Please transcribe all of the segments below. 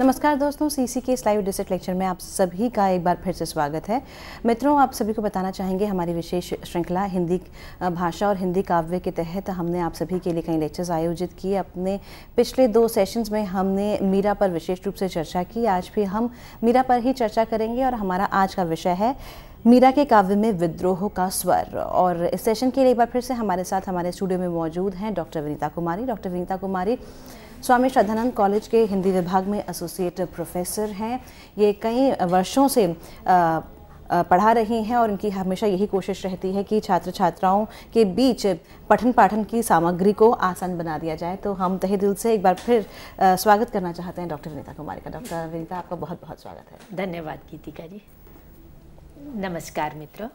नमस्कार दोस्तों सीसी के इस लाइव डिजिट लेक्चर में आप सभी का एक बार फिर से स्वागत है मित्रों आप सभी को बताना चाहेंगे हमारी विशेष श्रृंखला हिंदी भाषा और हिंदी काव्य के तहत हमने आप सभी के लिए कई लेक्चर्स आयोजित किए अपने पिछले दो सेशंस में हमने मीरा पर विशेष रूप से चर्चा की आज भी हम मीरा पर ही चर्चा करेंगे और हमारा आज का विषय है मीरा के काव्य में विद्रोह का स्वर और इस सेशन के लिए एक बार फिर से हमारे साथ हमारे स्टूडियो में मौजूद हैं doctor Vinita Kumari doctor Vinita Kumari Swami Shraddhanand college के हिंदी विभाग में एसोसिएट प्रोफेसर हैं ये कई वर्षों से आ, पढ़ा रही हैं और इनकी हमेशा यही कोशिश रहती है कि छात्र छात्राओं के बीच पठन पाठन की सामग्री को आसान बना दिया जाए तो हम तहे दिल से एक बार फिर स्वागत करना चाहते हैं डॉक्टर विनीता कुमारी का डॉक्टर विनीता आपका बहुत बहुत स्वागत है धन्यवाद गीतिका जी नमस्कार मित्रों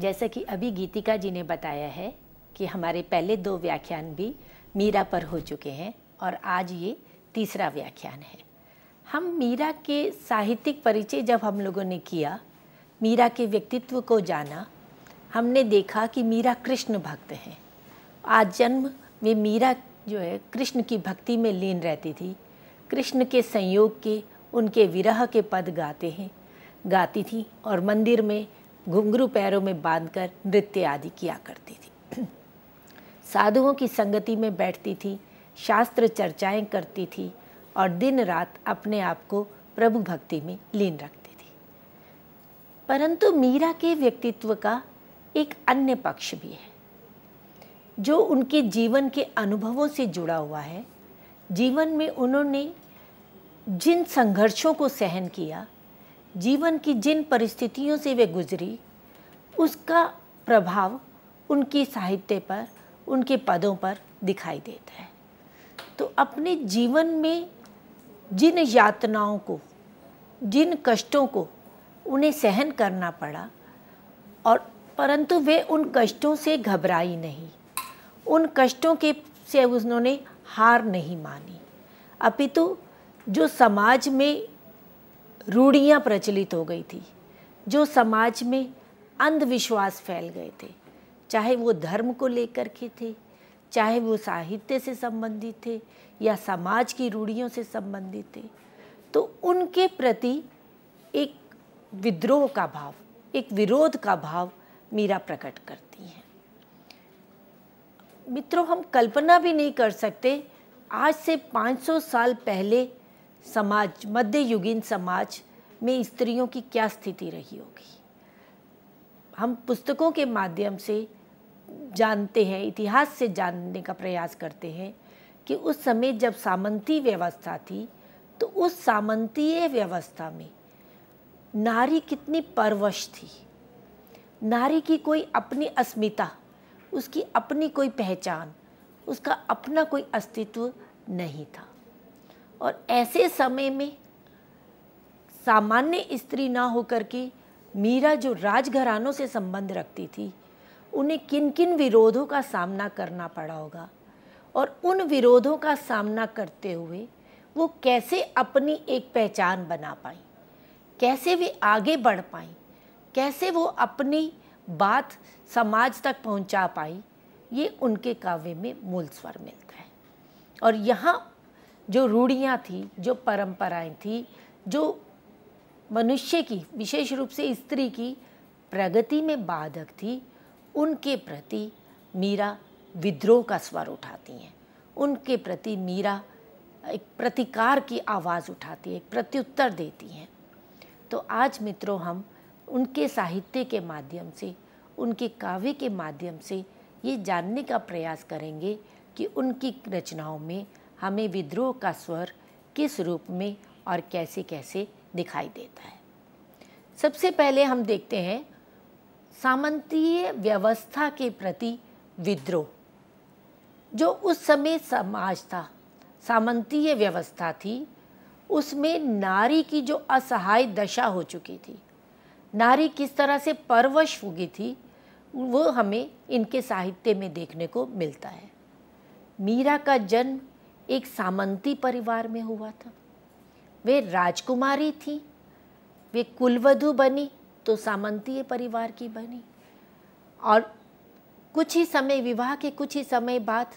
जैसा कि अभी गीतिका जी ने बताया है कि हमारे पहले दो व्याख्यान भी मीरा पर हो चुके हैं और आज ये तीसरा व्याख्यान है हम मीरा के साहित्यिक परिचय जब हम लोगों ने किया मीरा के व्यक्तित्व को जाना हमने देखा कि मीरा कृष्ण भक्त हैं आज जन्म में मीरा जो है कृष्ण की भक्ति में लीन रहती थी कृष्ण के संयोग के उनके विरह के पद गाते हैं गाती थी और मंदिर में घुंघरू पैरों में बांधकर नृत्य आदि किया करती थी साधुओं की संगति में बैठती थी शास्त्र चर्चाएं करती थी और दिन रात अपने आप को प्रभु भक्ति में लीन रखती थी परंतु मीरा के व्यक्तित्व का एक अन्य पक्ष भी है जो उनके जीवन के अनुभवों से जुड़ा हुआ है जीवन में उन्होंने जिन संघर्षों को सहन किया जीवन की जिन परिस्थितियों से वे गुजरी उसका प्रभाव उनकी साहित्य पर उनके पदों पर दिखाई देता है तो अपने जीवन में जिन यातनाओं को जिन कष्टों को उन्हें सहन करना पड़ा और परंतु वे उन कष्टों से घबराई नहीं उन कष्टों के से उन्होंने हार नहीं मानी अपितु जो समाज में रूढ़ियाँ प्रचलित हो गई थी जो समाज में अंधविश्वास फैल गए थे चाहे वो धर्म को लेकर के थे चाहे वो साहित्य से संबंधित थे या समाज की रूढ़ियों से संबंधित थे तो उनके प्रति एक विद्रोह का भाव एक विरोध का भाव मीरा प्रकट करती हैं मित्रों हम कल्पना भी नहीं कर सकते आज से 500 साल पहले समाज मध्ययुगीन समाज में स्त्रियों की क्या स्थिति रही होगी हम पुस्तकों के माध्यम से जानते हैं इतिहास से जानने का प्रयास करते हैं कि उस समय जब सामंती व्यवस्था थी तो उस सामंतीय व्यवस्था में नारी कितनी परवश थी नारी की कोई अपनी अस्मिता उसकी अपनी कोई पहचान उसका अपना कोई अस्तित्व नहीं था और ऐसे समय में सामान्य स्त्री ना होकर के मीरा जो राजघरानों से संबंध रखती थी उन्हें किन किन विरोधों का सामना करना पड़ा होगा और उन विरोधों का सामना करते हुए वो कैसे अपनी एक पहचान बना पाई कैसे वे आगे बढ़ पाई कैसे वो अपनी बात समाज तक पहुंचा पाई ये उनके काव्य में मूल स्वर मिलता है और यहाँ जो रूढ़ियाँ थी जो परंपराएं थी जो मनुष्य की विशेष रूप से स्त्री की प्रगति में बाधक थी उनके प्रति मीरा विद्रोह का स्वर उठाती हैं उनके प्रति मीरा एक प्रतिकार की आवाज़ उठाती है एक प्रत्युत्तर देती हैं तो आज मित्रों हम उनके साहित्य के माध्यम से उनके काव्य के माध्यम से ये जानने का प्रयास करेंगे कि उनकी रचनाओं में हमें विद्रोह का स्वर किस रूप में और कैसे कैसे दिखाई देता है सबसे पहले हम देखते हैं सामंतीय व्यवस्था के प्रति विद्रोह जो उस समय समाज था सामंतीय व्यवस्था थी उसमें नारी की जो असहाय दशा हो चुकी थी नारी किस तरह से परवश गई थी वो हमें इनके साहित्य में देखने को मिलता है मीरा का जन्म एक सामंती परिवार में हुआ था वे राजकुमारी थी वे कुलवधु बनी तो सामंतीय परिवार की बनी और कुछ ही समय विवाह के कुछ ही समय बाद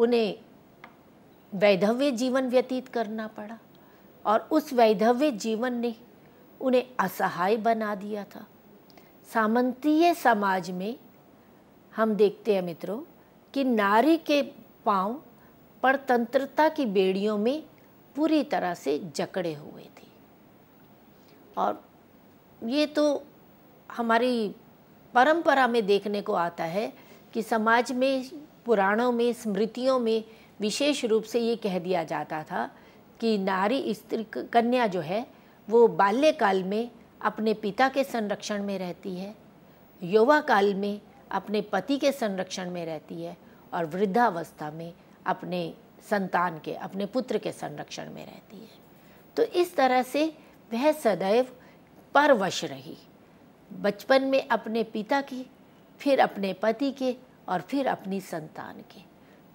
उन्हें वैधव्य जीवन व्यतीत करना पड़ा और उस वैधव्य जीवन ने उन्हें असहाय बना दिया था सामंतीय समाज में हम देखते हैं मित्रों कि नारी के पांव पर तंत्रता की बेड़ियों में पूरी तरह से जकड़े हुए थे और ये तो हमारी परंपरा में देखने को आता है कि समाज में पुराणों में स्मृतियों में विशेष रूप से ये कह दिया जाता था कि नारी स्त्री कन्या जो है वो बाल्यकाल में अपने पिता के संरक्षण में रहती है युवा काल में अपने पति के संरक्षण में रहती है और वृद्धावस्था में अपने संतान के अपने पुत्र के संरक्षण में रहती है तो इस तरह से वह सदैव परवश रही बचपन में अपने पिता की फिर अपने पति के और फिर अपनी संतान के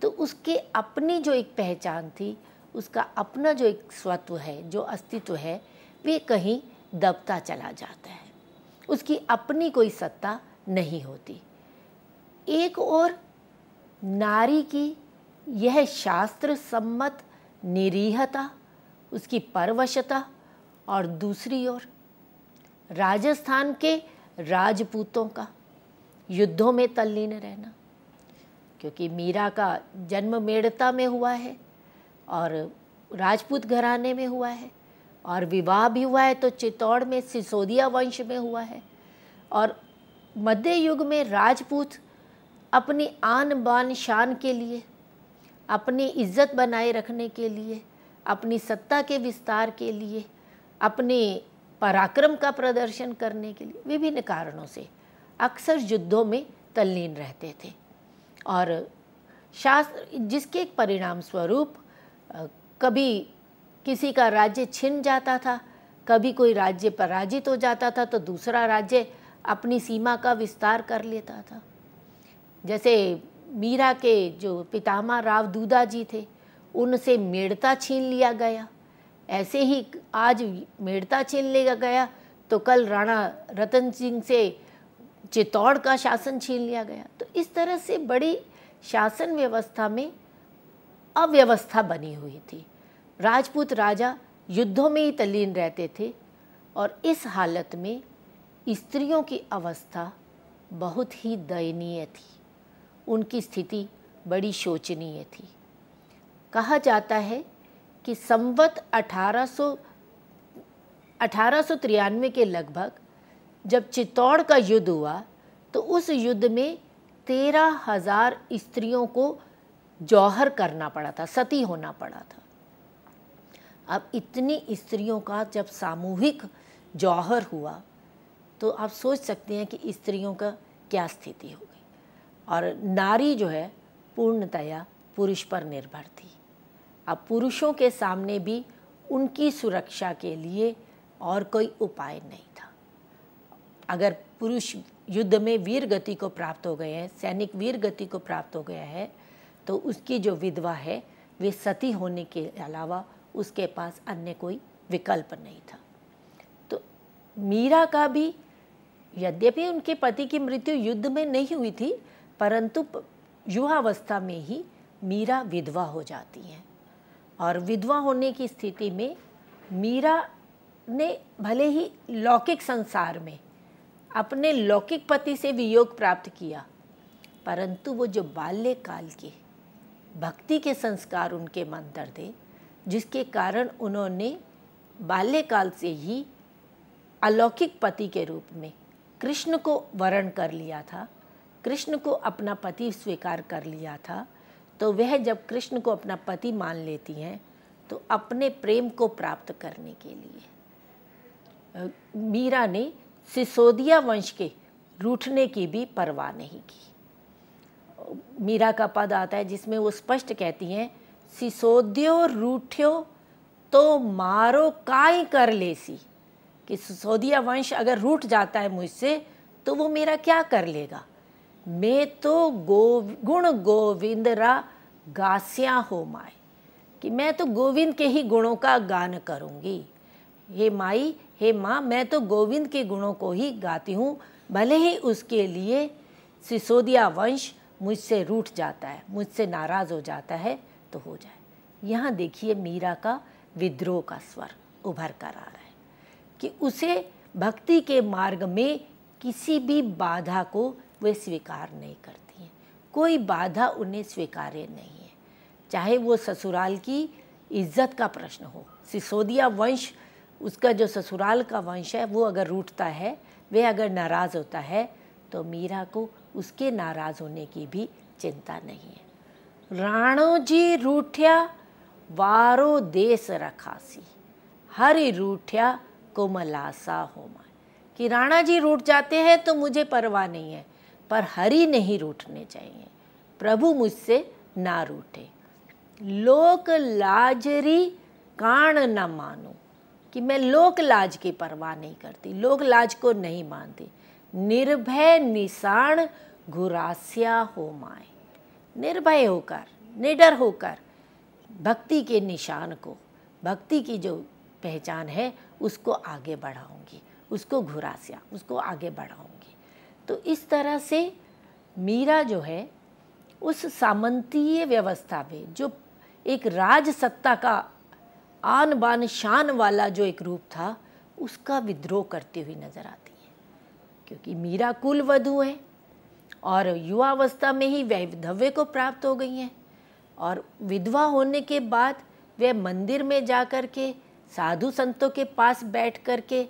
तो उसके अपनी जो एक पहचान थी उसका अपना जो एक स्वत्व है जो अस्तित्व है वे कहीं दबता चला जाता है उसकी अपनी कोई सत्ता नहीं होती एक और नारी की यह शास्त्र सम्मत निरीहता उसकी परवशता और दूसरी ओर राजस्थान के राजपूतों का युद्धों में तल्लीन रहना क्योंकि मीरा का जन्म मेड़ता में हुआ है और राजपूत घराने में हुआ है और विवाह भी हुआ है तो चित्तौड़ में सिसोदिया वंश में हुआ है और मध्य युग में राजपूत अपनी आन बान शान के लिए अपनी इज्जत बनाए रखने के लिए अपनी सत्ता के विस्तार के लिए अपने पराक्रम का प्रदर्शन करने के लिए विभिन्न कारणों से अक्सर युद्धों में तल्लीन रहते थे और शास्त्र जिसके एक परिणाम स्वरूप कभी किसी का राज्य छिन जाता था कभी कोई राज्य पराजित हो जाता था तो दूसरा राज्य अपनी सीमा का विस्तार कर लेता था जैसे मीरा के जो पितामह राव दूदा जी थे उनसे मेड़ता छीन लिया गया ऐसे ही आज मेड़ता छीन लिया गया तो कल राणा रतन सिंह से चित्तौड़ का शासन छीन लिया गया तो इस तरह से बड़ी शासन व्यवस्था में अव्यवस्था बनी हुई थी राजपूत राजा युद्धों में ही तल्लीन रहते थे और इस हालत में स्त्रियों की अवस्था बहुत ही दयनीय थी उनकी स्थिति बड़ी शोचनीय थी कहा जाता है कि संवत अठारह अठारह के लगभग जब चित्तौड़ का युद्ध हुआ तो उस युद्ध में तेरह हजार स्त्रियों को जौहर करना पड़ा था सती होना पड़ा था अब इतनी स्त्रियों का जब सामूहिक जौहर हुआ तो आप सोच सकते हैं कि स्त्रियों का क्या स्थिति होगी और नारी जो है पूर्णतया पुरुष पर निर्भर थी अब पुरुषों के सामने भी उनकी सुरक्षा के लिए और कोई उपाय नहीं था अगर पुरुष युद्ध में वीर गति को प्राप्त हो गए हैं सैनिक वीर गति को प्राप्त हो गया है तो उसकी जो विधवा है वे सती होने के अलावा उसके पास अन्य कोई विकल्प नहीं था तो मीरा का भी यद्यपि उनके पति की मृत्यु युद्ध में नहीं हुई थी परंतु युवावस्था में ही मीरा विधवा हो जाती हैं और विधवा होने की स्थिति में मीरा ने भले ही लौकिक संसार में अपने लौकिक पति से वियोग प्राप्त किया परंतु वो जो बाल्यकाल के भक्ति के संस्कार उनके मन दर दे जिसके कारण उन्होंने बाल्यकाल से ही अलौकिक पति के रूप में कृष्ण को वरण कर लिया था कृष्ण को अपना पति स्वीकार कर लिया था तो वह जब कृष्ण को अपना पति मान लेती हैं तो अपने प्रेम को प्राप्त करने के लिए मीरा ने सिसोदिया वंश के रूठने की भी परवाह नहीं की मीरा का पद आता है जिसमें वो स्पष्ट कहती हैं सिसोदियो रूठ्यो तो मारो काय कर लेसी कि सिसोदिया वंश अगर रूठ जाता है मुझसे तो वो मेरा क्या कर लेगा मैं तो गो गुण रा गास्या हो माए कि मैं तो गोविंद के ही गुणों का गान करूँगी हे माई हे माँ मैं तो गोविंद के गुणों को ही गाती हूँ भले ही उसके लिए सिसोदिया वंश मुझसे रूठ जाता है मुझसे नाराज़ हो जाता है तो हो जाए यहाँ देखिए मीरा का विद्रोह का स्वर उभर कर आ रहा है कि उसे भक्ति के मार्ग में किसी भी बाधा को वे स्वीकार नहीं करती हैं कोई बाधा उन्हें स्वीकार्य नहीं है चाहे वो ससुराल की इज्जत का प्रश्न हो सिसोदिया वंश उसका जो ससुराल का वंश है वो अगर रूठता है वे अगर नाराज़ होता है तो मीरा को उसके नाराज़ होने की भी चिंता नहीं है राणो जी रूठिया वारो देश रखासी हरि रूठ्या कोमलासा होमा कि राणा जी रूठ जाते हैं तो मुझे परवाह नहीं है पर हरि नहीं रूठने चाहिए प्रभु मुझसे ना रूठे लोक लाजरी काण न मानो कि मैं लोक लाज की परवाह नहीं करती लोक लाज को नहीं मानती निर्भय निशान घुरास्या हो माए निर्भय होकर निडर होकर भक्ति के निशान को भक्ति की जो पहचान है उसको आगे बढ़ाऊंगी उसको घुरास्या उसको आगे बढ़ाऊंगी तो इस तरह से मीरा जो है उस सामंतीय व्यवस्था में जो एक राज सत्ता का आन बान शान वाला जो एक रूप था उसका विद्रोह करती हुई नजर आती है क्योंकि मीरा कुल वधु है और युवावस्था में ही वैधव्य को प्राप्त हो गई हैं और विधवा होने के बाद वह मंदिर में जा कर के साधु संतों के पास बैठ कर के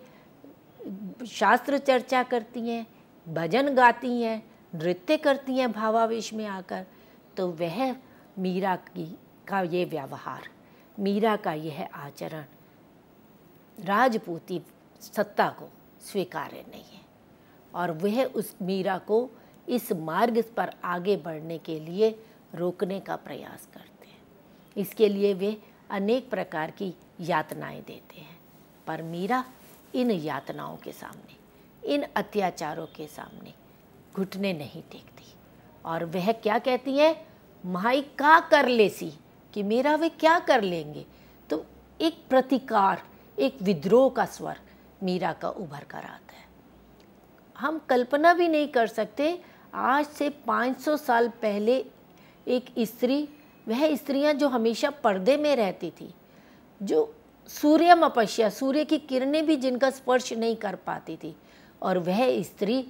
शास्त्र चर्चा करती हैं भजन गाती हैं नृत्य करती हैं भावावेश में आकर तो वह मीरा की का ये व्यवहार मीरा का यह आचरण राजपूती सत्ता को स्वीकार्य नहीं है और वह उस मीरा को इस मार्ग पर आगे बढ़ने के लिए रोकने का प्रयास करते हैं इसके लिए वे अनेक प्रकार की यातनाएं देते हैं पर मीरा इन यातनाओं के सामने इन अत्याचारों के सामने घुटने नहीं टेकती और वह क्या कहती है माई का कर लेसी कि मेरा वे क्या कर लेंगे तो एक प्रतिकार एक विद्रोह का स्वर मीरा का उभर कर आता है हम कल्पना भी नहीं कर सकते आज से 500 साल पहले एक स्त्री वह स्त्रियां जो हमेशा पर्दे में रहती थी जो सूर्य मपस्या सूर्य की किरणें भी जिनका स्पर्श नहीं कर पाती थी और वह स्त्री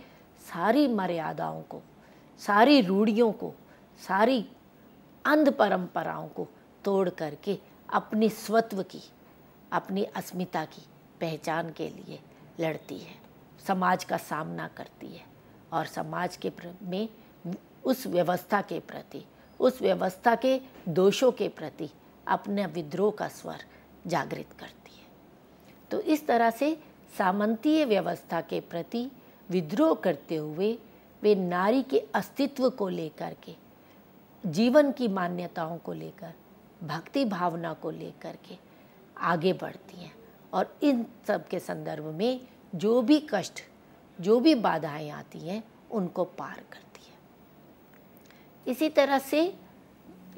सारी मर्यादाओं को सारी रूढ़ियों को सारी अंध परंपराओं को तोड़ करके अपने स्वत्व की अपनी अस्मिता की पहचान के लिए लड़ती है समाज का सामना करती है और समाज के में उस व्यवस्था के प्रति उस व्यवस्था के दोषों के प्रति अपने विद्रोह का स्वर जागृत करती है तो इस तरह से सामंतीय व्यवस्था के प्रति विद्रोह करते हुए वे नारी के अस्तित्व को लेकर के जीवन की मान्यताओं को लेकर भक्ति भावना को लेकर के आगे बढ़ती हैं और इन सब के संदर्भ में जो भी कष्ट जो भी बाधाएं आती हैं उनको पार करती हैं इसी तरह से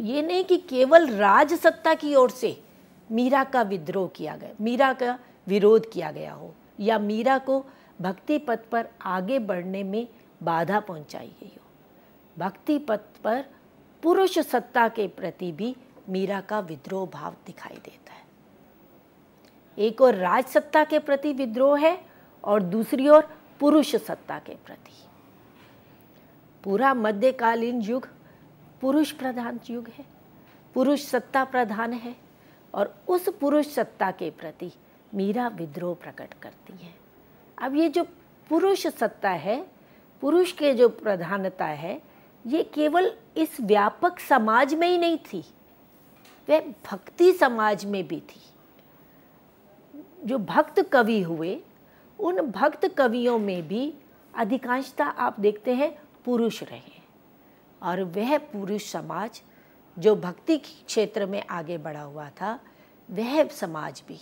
ये नहीं कि केवल राज सत्ता की ओर से मीरा का विद्रोह किया गया मीरा का विरोध किया गया हो या मीरा को भक्ति पथ पर आगे बढ़ने में बाधा पहुंचाई गई हो भक्ति पथ पर पुरुष सत्ता के प्रति भी मीरा का विद्रोह भाव दिखाई देता है एक और राज सत्ता के प्रति विद्रोह है और दूसरी ओर पुरुष सत्ता के प्रति पूरा मध्यकालीन युग पुरुष प्रधान युग है पुरुष सत्ता प्रधान है और उस पुरुष सत्ता के प्रति मीरा विद्रोह प्रकट करती है अब ये जो पुरुष सत्ता है पुरुष के जो प्रधानता है ये केवल इस व्यापक समाज में ही नहीं थी वह भक्ति समाज में भी थी जो भक्त कवि हुए उन भक्त कवियों में भी अधिकांशता आप देखते हैं पुरुष रहे और वह पुरुष समाज जो भक्ति क्षेत्र में आगे बढ़ा हुआ था वह समाज भी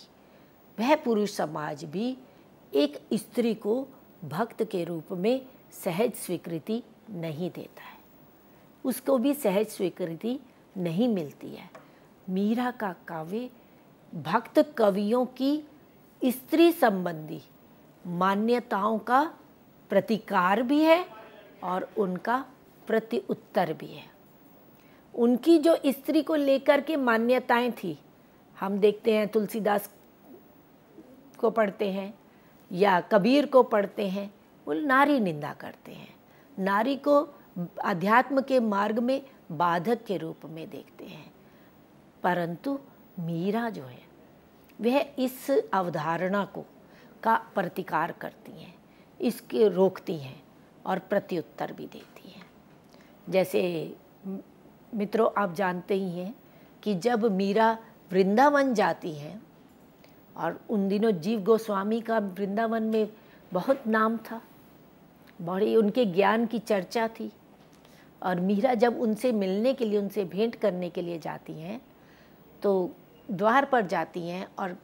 वह पुरुष समाज भी एक स्त्री को भक्त के रूप में सहज स्वीकृति नहीं देता है उसको भी सहज स्वीकृति नहीं मिलती है मीरा का काव्य भक्त कवियों की स्त्री संबंधी मान्यताओं का प्रतिकार भी है और उनका प्रति उत्तर भी है उनकी जो स्त्री को लेकर के मान्यताएं थी हम देखते हैं तुलसीदास को पढ़ते हैं या कबीर को पढ़ते हैं वो नारी निंदा करते हैं नारी को अध्यात्म के मार्ग में बाधक के रूप में देखते हैं परंतु मीरा जो है वह इस अवधारणा को का प्रतिकार करती हैं इसके रोकती हैं और प्रत्युत्तर भी देती हैं जैसे मित्रों आप जानते ही हैं कि जब मीरा वृंदावन जाती है और उन दिनों जीव गोस्वामी का वृंदावन में बहुत नाम था बड़े उनके ज्ञान की चर्चा थी और मीरा जब उनसे मिलने के लिए उनसे भेंट करने के लिए जाती हैं तो द्वार पर जाती हैं और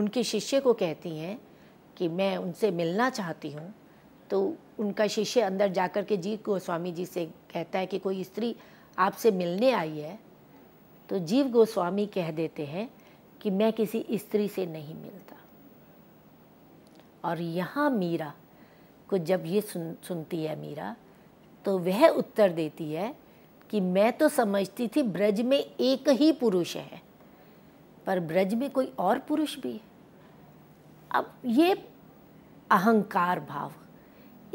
उनके शिष्य को कहती हैं कि मैं उनसे मिलना चाहती हूँ तो उनका शिष्य अंदर जाकर के जीव गोस्वामी जी से कहता है कि कोई स्त्री आपसे मिलने आई है तो जीव गोस्वामी कह देते हैं कि मैं किसी स्त्री से नहीं मिलता और यहाँ मीरा को जब ये सुन सुनती है मीरा तो वह उत्तर देती है कि मैं तो समझती थी ब्रज में एक ही पुरुष है पर ब्रज में कोई और पुरुष भी है अब ये अहंकार भाव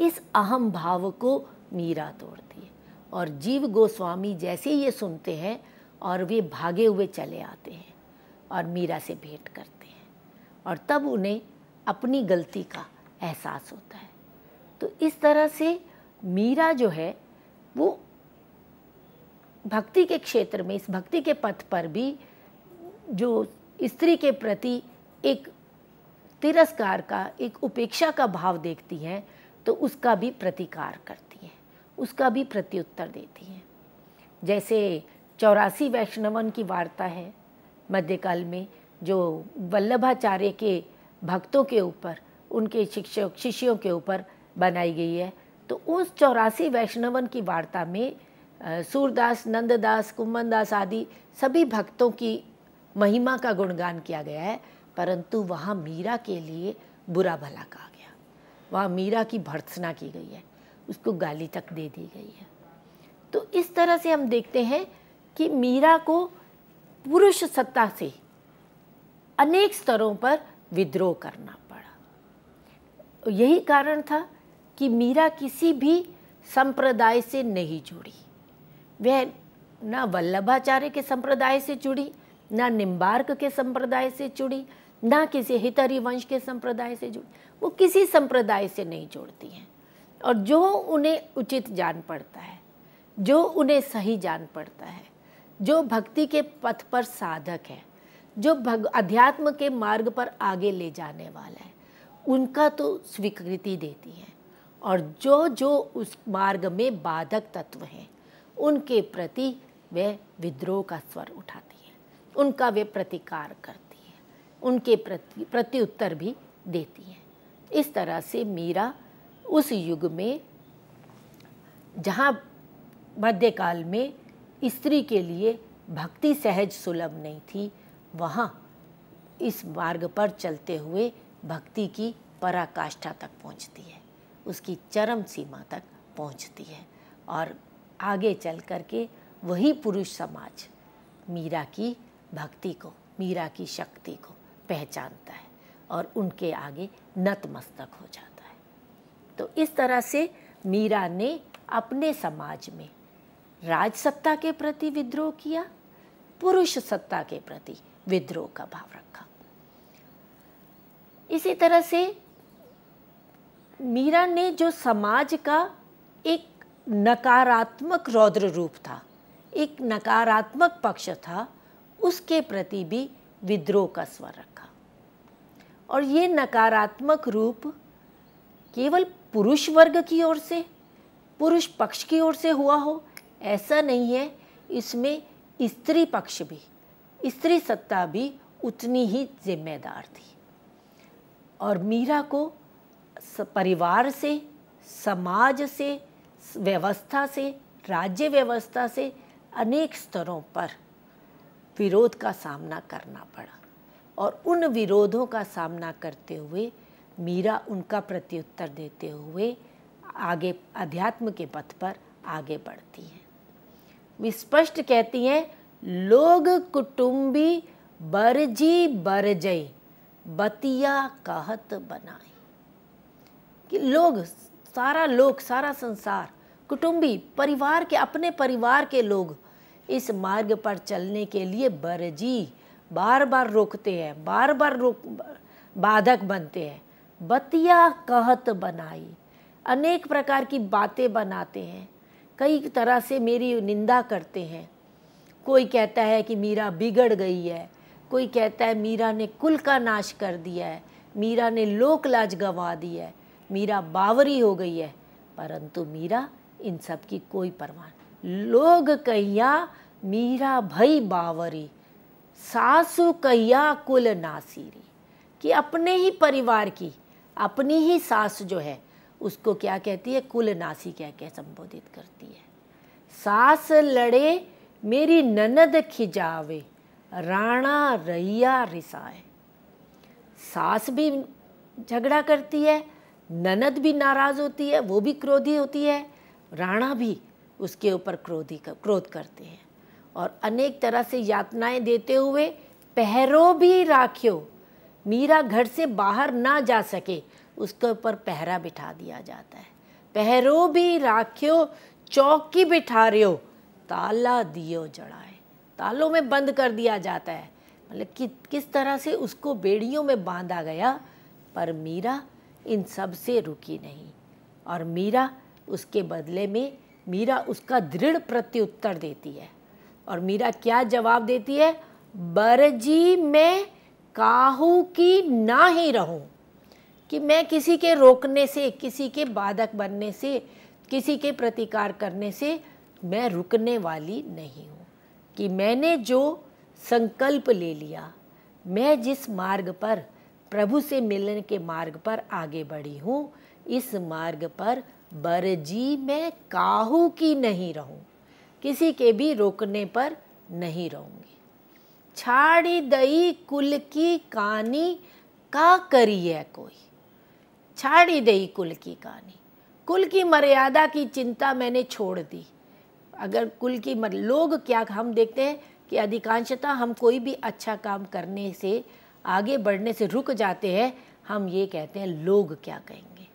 इस अहम भाव को मीरा तोड़ती है और जीव गोस्वामी जैसे ये सुनते हैं और वे भागे हुए चले आते हैं और मीरा से भेंट करते हैं और तब उन्हें अपनी गलती का एहसास होता है तो इस तरह से मीरा जो है वो भक्ति के क्षेत्र में इस भक्ति के पथ पर भी जो स्त्री के प्रति एक तिरस्कार का एक उपेक्षा का भाव देखती हैं तो उसका भी प्रतिकार करती हैं उसका भी प्रत्युत्तर देती हैं जैसे चौरासी वैष्णवन की वार्ता है मध्यकाल में जो वल्लभाचार्य के भक्तों के ऊपर उनके शिक्षक शिष्यों के ऊपर बनाई गई है तो उस चौरासी वैष्णवन की वार्ता में सूरदास नंददास कुमनदास आदि सभी भक्तों की महिमा का गुणगान किया गया है परंतु वहाँ मीरा के लिए बुरा भला कहा गया वहाँ मीरा की भर्त्सना की गई है उसको गाली तक दे दी गई है तो इस तरह से हम देखते हैं कि मीरा को पुरुष सत्ता से अनेक स्तरों पर विद्रोह करना पड़ा तो यही कारण था कि मीरा किसी भी संप्रदाय से नहीं जुड़ी वह ना वल्लभाचार्य के संप्रदाय से जुड़ी ना निम्बार्क के संप्रदाय से जुड़ी ना किसी हितरी वंश के संप्रदाय से जुड़ी वो किसी संप्रदाय से नहीं जोड़ती हैं और जो उन्हें उचित जान पड़ता है जो उन्हें सही जान पड़ता है जो भक्ति के पथ पर साधक है जो भग अध्यात्म के मार्ग पर आगे ले जाने वाला है उनका तो स्वीकृति देती है और जो जो उस मार्ग में बाधक तत्व हैं उनके प्रति वे विद्रोह का स्वर उठाती है उनका वे प्रतिकार करती है उनके प्रति प्रत्युत्तर भी देती है इस तरह से मीरा उस युग में जहाँ मध्यकाल में स्त्री के लिए भक्ति सहज सुलभ नहीं थी वहाँ इस मार्ग पर चलते हुए भक्ति की पराकाष्ठा तक पहुँचती है उसकी चरम सीमा तक पहुँचती है और आगे चल कर के वही पुरुष समाज मीरा की भक्ति को मीरा की शक्ति को पहचानता है और उनके आगे नतमस्तक हो जाता है तो इस तरह से मीरा ने अपने समाज में राज सत्ता के प्रति विद्रोह किया पुरुष सत्ता के प्रति विद्रोह का भाव रखा इसी तरह से मीरा ने जो समाज का एक नकारात्मक रौद्र रूप था एक नकारात्मक पक्ष था उसके प्रति भी विद्रोह का स्वर रखा और ये नकारात्मक रूप केवल पुरुष वर्ग की ओर से पुरुष पक्ष की ओर से हुआ हो ऐसा नहीं है इसमें स्त्री पक्ष भी स्त्री सत्ता भी उतनी ही जिम्मेदार थी और मीरा को परिवार से समाज से व्यवस्था से राज्य व्यवस्था से अनेक स्तरों पर विरोध का सामना करना पड़ा और उन विरोधों का सामना करते हुए मीरा उनका प्रत्युत्तर देते हुए आगे अध्यात्म के पथ पर आगे बढ़ती हैं स्पष्ट कहती हैं लोग कुटुंबी बरजी बरजई बतिया कहत बनाई कि लोग सारा लोग सारा संसार कुटुंबी परिवार के अपने परिवार के लोग इस मार्ग पर चलने के लिए बरजी बार बार रोकते हैं बार बार रोक बाधक बनते हैं बतिया कहत बनाई अनेक प्रकार की बातें बनाते हैं कई तरह से मेरी निंदा करते हैं कोई कहता है कि मीरा बिगड़ गई है कोई कहता है मीरा ने कुल का नाश कर दिया है मीरा ने लोक लाज गंवा दी है मीरा बावरी हो गई है परंतु मीरा इन सब की कोई परवाह लोग कहिया मीरा भई बावरी सासु कहिया कुल नासिरी कि अपने ही परिवार की अपनी ही सास जो है उसको क्या कहती है कुल नासी कह के संबोधित करती है सास लड़े मेरी ननद खिजावे राणा रैया रिसाए सास भी झगड़ा करती है ननद भी नाराज़ होती है वो भी क्रोधी होती है राणा भी उसके ऊपर क्रोधी कर, क्रोध करते हैं और अनेक तरह से यातनाएं देते हुए पहरो भी राख्यो मीरा घर से बाहर ना जा सके उसके ऊपर पहरा बिठा दिया जाता है पहरो भी राख्यो चौकी बिठा रहे हो ताला दियो जड़ाए तालों में बंद कर दिया जाता है मतलब कि किस तरह से उसको बेड़ियों में बांधा गया पर मीरा इन सब से रुकी नहीं और मीरा उसके बदले में मीरा उसका दृढ़ प्रत्युत्तर देती है और मीरा क्या जवाब देती है बरजी मैं काहू की ना ही रहूं कि मैं किसी के रोकने से किसी के बाधक बनने से किसी के प्रतिकार करने से मैं रुकने वाली नहीं हूँ कि मैंने जो संकल्प ले लिया मैं जिस मार्ग पर प्रभु से मिलने के मार्ग पर आगे बढ़ी हूँ इस मार्ग पर बरजी मैं काहू की नहीं रहूँ किसी के भी रोकने पर नहीं रहूँगी छाड़ी दई कुल की कहानी का करी है कोई छाड़ी दई कुल की कहानी कुल की मर्यादा की चिंता मैंने छोड़ दी अगर कुल की मर लोग क्या हम देखते हैं कि अधिकांशता हम कोई भी अच्छा काम करने से आगे बढ़ने से रुक जाते हैं हम ये कहते हैं लोग क्या कहेंगे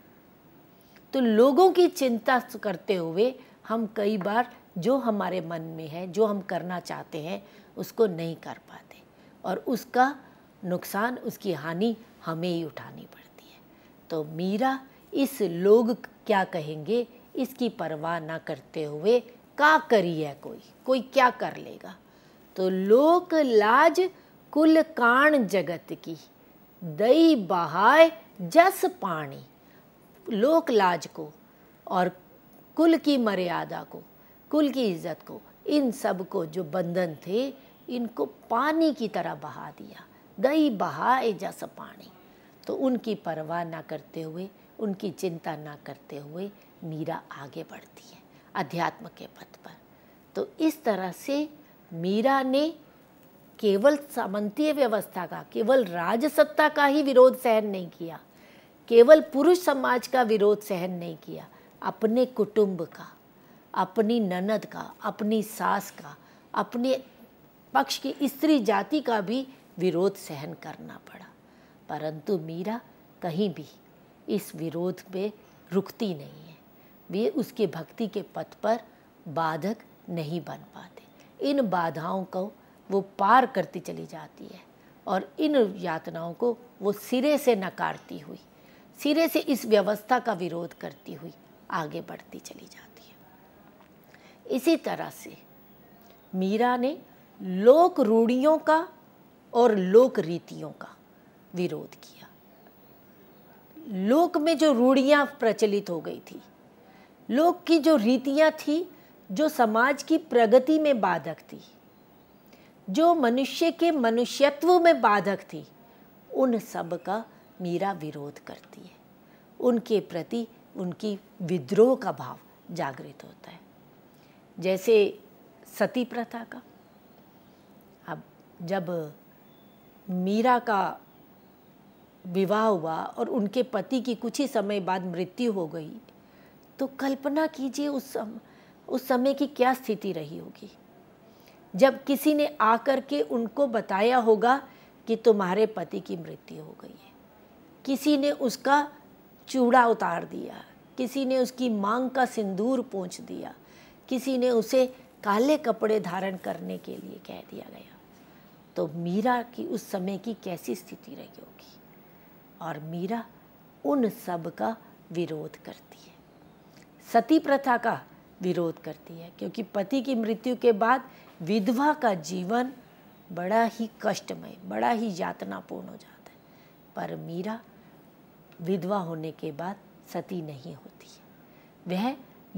तो लोगों की चिंता करते हुए हम कई बार जो हमारे मन में है जो हम करना चाहते हैं उसको नहीं कर पाते और उसका नुकसान उसकी हानि हमें ही उठानी पड़ती तो मीरा इस लोग क्या कहेंगे इसकी परवाह ना करते हुए का करी है कोई कोई क्या कर लेगा तो लोक लाज कुल काण जगत की दई बहाय जस पानी लोक लाज को और कुल की मर्यादा को कुल की इज्जत को इन सब को जो बंधन थे इनको पानी की तरह बहा दिया दई बहाए जस पानी तो उनकी परवाह ना करते हुए उनकी चिंता ना करते हुए मीरा आगे बढ़ती है अध्यात्म के पथ पर तो इस तरह से मीरा ने केवल सामंतीय व्यवस्था का केवल राजसत्ता का ही विरोध सहन नहीं किया केवल पुरुष समाज का विरोध सहन नहीं किया अपने कुटुंब का अपनी ननद का अपनी सास का अपने पक्ष की स्त्री जाति का भी विरोध सहन करना पड़ा परंतु मीरा कहीं भी इस विरोध में रुकती नहीं है वे उसके भक्ति के पथ पर बाधक नहीं बन पाते इन बाधाओं को वो पार करती चली जाती है और इन यातनाओं को वो सिरे से नकारती हुई सिरे से इस व्यवस्था का विरोध करती हुई आगे बढ़ती चली जाती है इसी तरह से मीरा ने लोक रूढ़ियों का और लोक रीतियों का विरोध किया लोक में जो रूढ़ियाँ प्रचलित हो गई थी लोक की जो रीतियाँ थी जो समाज की प्रगति में बाधक थी जो मनुष्य के मनुष्यत्व में बाधक थी उन सब का मीरा विरोध करती है उनके प्रति उनकी विद्रोह का भाव जागृत होता है जैसे सती प्रथा का अब जब मीरा का विवाह हुआ और उनके पति की कुछ ही समय बाद मृत्यु हो गई तो कल्पना कीजिए उस सम, उस समय की क्या स्थिति रही होगी जब किसी ने आकर के उनको बताया होगा कि तुम्हारे पति की मृत्यु हो गई है किसी ने उसका चूड़ा उतार दिया किसी ने उसकी मांग का सिंदूर पहुँच दिया किसी ने उसे काले कपड़े धारण करने के लिए कह दिया गया तो मीरा की उस समय की कैसी स्थिति रही होगी और मीरा उन सब का विरोध करती है सती प्रथा का विरोध करती है क्योंकि पति की मृत्यु के बाद विधवा का जीवन बड़ा ही कष्टमय बड़ा ही यातनापूर्ण हो जाता है पर मीरा विधवा होने के बाद सती नहीं होती वह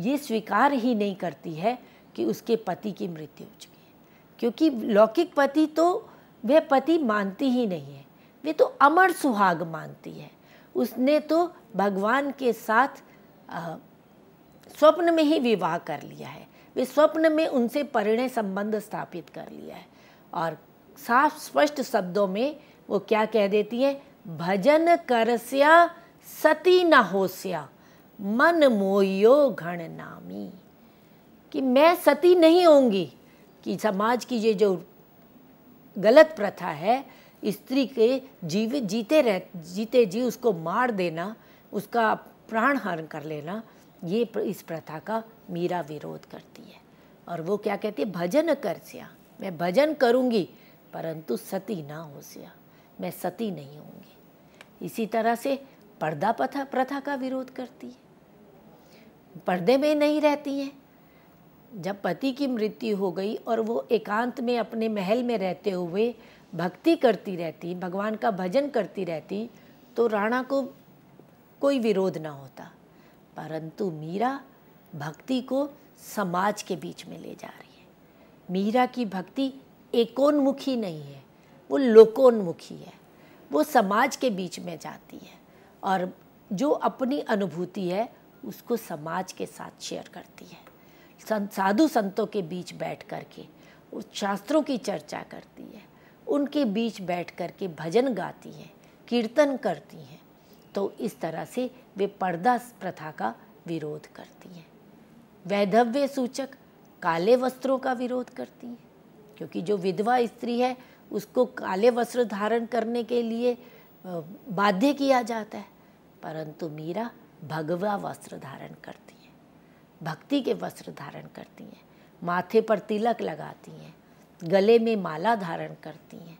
ये स्वीकार ही नहीं करती है कि उसके पति की मृत्यु हो चुकी है क्योंकि लौकिक पति तो वह पति मानती ही नहीं है वे तो अमर सुहाग मानती है उसने तो भगवान के साथ स्वप्न में ही विवाह कर लिया है वे स्वप्न में उनसे परिणय संबंध स्थापित कर लिया है और साफ स्पष्ट शब्दों में वो क्या कह देती है भजन करस्या सती न होस्या मन मोयो घन नामी कि मैं सती नहीं होंगी कि समाज की ये जो गलत प्रथा है स्त्री के जीवित जीते रह जीते जी उसको मार देना उसका प्राण हरण कर लेना ये इस प्रथा का मीरा विरोध करती है और वो क्या कहती है भजन कर सिया मैं भजन करूँगी परंतु सती ना हो सिया मैं सती नहीं होंगी इसी तरह से पर्दा प्रथा प्रथा का विरोध करती है पर्दे में नहीं रहती हैं जब पति की मृत्यु हो गई और वो एकांत में अपने महल में रहते हुए भक्ति करती रहती भगवान का भजन करती रहती तो राणा को कोई विरोध ना होता परंतु मीरा भक्ति को समाज के बीच में ले जा रही है मीरा की भक्ति एकोन्मुखी नहीं है वो लोकोन्मुखी है वो समाज के बीच में जाती है और जो अपनी अनुभूति है उसको समाज के साथ शेयर करती है साधु संतों के बीच बैठ कर के उस शास्त्रों की चर्चा करती है उनके बीच बैठ कर के भजन गाती हैं कीर्तन करती हैं तो इस तरह से वे पर्दा प्रथा का विरोध करती हैं वैधव्य सूचक काले वस्त्रों का विरोध करती हैं क्योंकि जो विधवा स्त्री है उसको काले वस्त्र धारण करने के लिए बाध्य किया जाता है परंतु मीरा भगवा वस्त्र धारण करती हैं भक्ति के वस्त्र धारण करती हैं माथे पर तिलक लगाती हैं गले में माला धारण करती हैं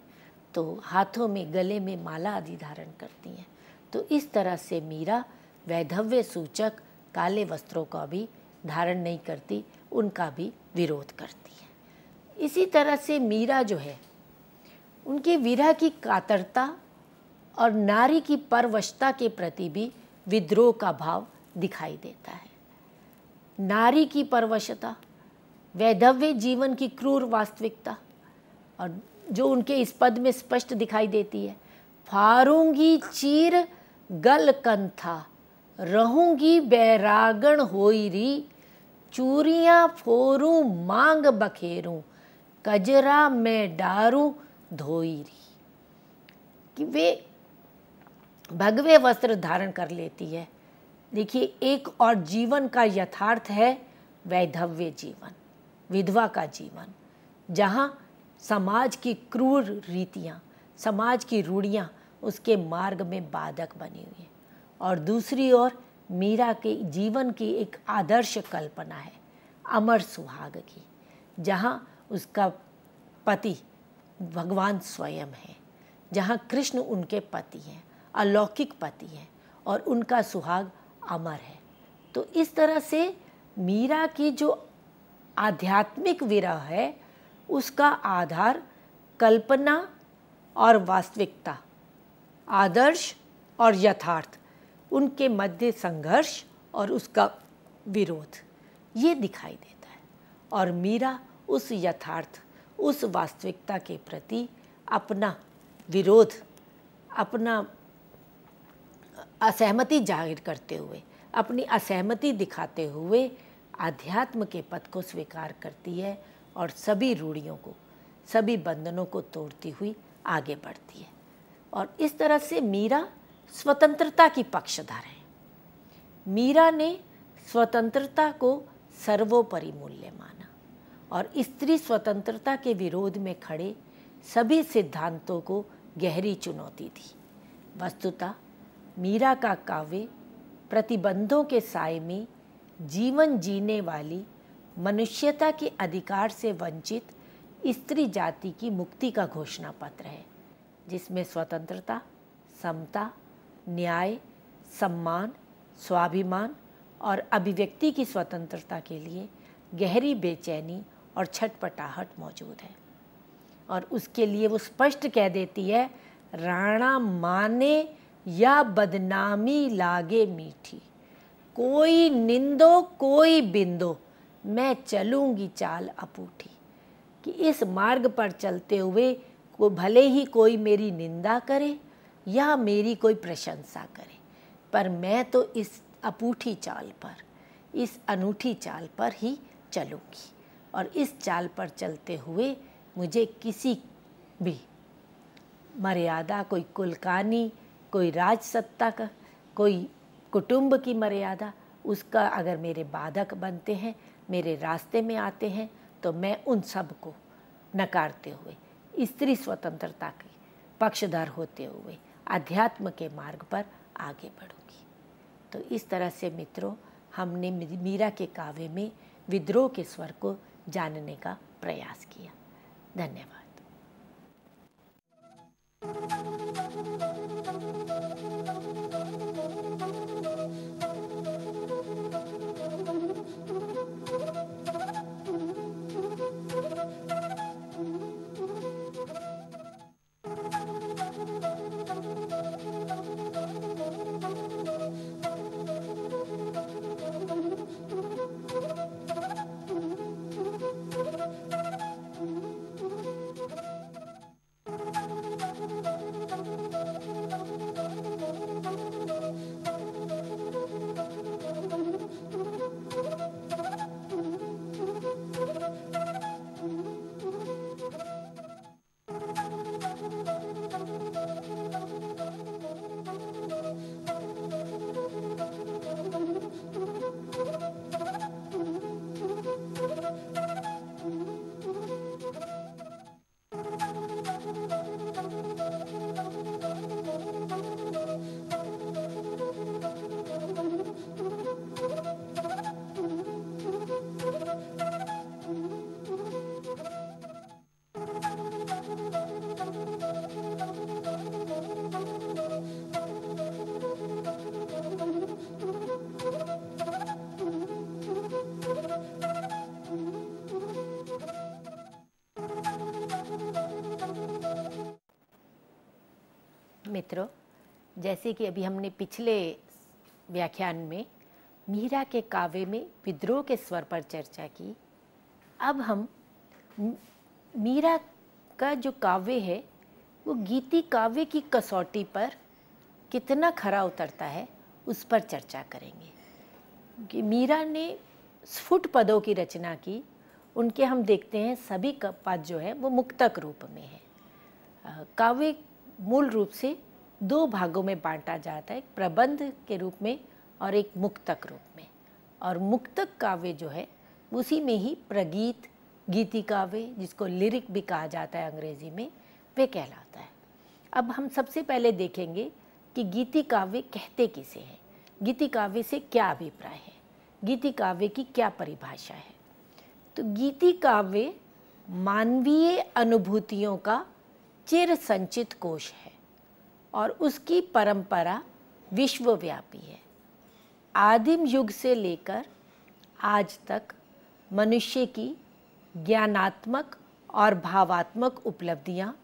तो हाथों में गले में माला आदि धारण करती हैं तो इस तरह से मीरा वैधव्य सूचक काले वस्त्रों का भी धारण नहीं करती उनका भी विरोध करती है इसी तरह से मीरा जो है उनके विरह की कातरता और नारी की परवशता के प्रति भी विद्रोह का भाव दिखाई देता है नारी की परवशता वैधव्य जीवन की क्रूर वास्तविकता और जो उनके इस पद में स्पष्ट दिखाई देती है फारूंगी चीर गल कंथा रहूंगी बैरागण होइरी चूरिया फोरू मांग बखेरू कजरा में डारू धोईरी कि वे भगवे वस्त्र धारण कर लेती है देखिए एक और जीवन का यथार्थ है वैधव्य जीवन विधवा का जीवन जहाँ समाज की क्रूर रीतियाँ समाज की रूढ़ियाँ उसके मार्ग में बाधक बनी हुई हैं और दूसरी ओर मीरा के जीवन की एक आदर्श कल्पना है अमर सुहाग की जहाँ उसका पति भगवान स्वयं है जहाँ कृष्ण उनके पति हैं अलौकिक पति हैं और उनका सुहाग अमर है तो इस तरह से मीरा की जो आध्यात्मिक विरह है उसका आधार कल्पना और वास्तविकता आदर्श और यथार्थ उनके मध्य संघर्ष और उसका विरोध ये दिखाई देता है और मीरा उस यथार्थ उस वास्तविकता के प्रति अपना विरोध अपना असहमति जाहिर करते हुए अपनी असहमति दिखाते हुए आध्यात्म के पथ को स्वीकार करती है और सभी रूढ़ियों को सभी बंधनों को तोड़ती हुई आगे बढ़ती है और इस तरह से मीरा स्वतंत्रता की पक्षधार है मीरा ने स्वतंत्रता को सर्वोपरि मूल्य माना और स्त्री स्वतंत्रता के विरोध में खड़े सभी सिद्धांतों को गहरी चुनौती दी वस्तुतः मीरा का काव्य प्रतिबंधों के साय में जीवन जीने वाली मनुष्यता के अधिकार से वंचित स्त्री जाति की मुक्ति का घोषणा पत्र है जिसमें स्वतंत्रता समता न्याय सम्मान स्वाभिमान और अभिव्यक्ति की स्वतंत्रता के लिए गहरी बेचैनी और छटपटाहट मौजूद है और उसके लिए वो स्पष्ट कह देती है राणा माने या बदनामी लागे मीठी कोई निंदो कोई बिंदो मैं चलूँगी चाल अपूठी कि इस मार्ग पर चलते हुए को भले ही कोई मेरी निंदा करे या मेरी कोई प्रशंसा करे पर मैं तो इस अपूठी चाल पर इस अनूठी चाल पर ही चलूँगी और इस चाल पर चलते हुए मुझे किसी भी मर्यादा कोई कुलकानी कोई राजसत्ता का कोई कुटुंब की मर्यादा उसका अगर मेरे बाधक बनते हैं मेरे रास्ते में आते हैं तो मैं उन सब को नकारते हुए स्त्री स्वतंत्रता की पक्षधर होते हुए अध्यात्म के मार्ग पर आगे बढ़ूंगी तो इस तरह से मित्रों हमने मीरा के काव्य में विद्रोह के स्वर को जानने का प्रयास किया धन्यवाद मित्रों जैसे कि अभी हमने पिछले व्याख्यान में मीरा के काव्य में विद्रोह के स्वर पर चर्चा की अब हम मीरा का जो काव्य है वो गीति काव्य की कसौटी पर कितना खरा उतरता है उस पर चर्चा करेंगे कि मीरा ने स्फुट पदों की रचना की उनके हम देखते हैं सभी पद जो है वो मुक्तक रूप में है काव्य मूल रूप से दो भागों में बांटा जाता है एक प्रबंध के रूप में और एक मुक्तक रूप में और मुक्तक काव्य जो है उसी में ही प्रगीत गीति काव्य जिसको लिरिक भी कहा जाता है अंग्रेजी में वे कहलाता है अब हम सबसे पहले देखेंगे कि गीति काव्य कहते किसे हैं गीति काव्य से क्या अभिप्राय है गीति काव्य की क्या परिभाषा है तो गीति काव्य मानवीय अनुभूतियों का चिर संचित कोश है और उसकी परंपरा विश्वव्यापी है आदिम युग से लेकर आज तक मनुष्य की ज्ञानात्मक और भावात्मक उपलब्धियाँ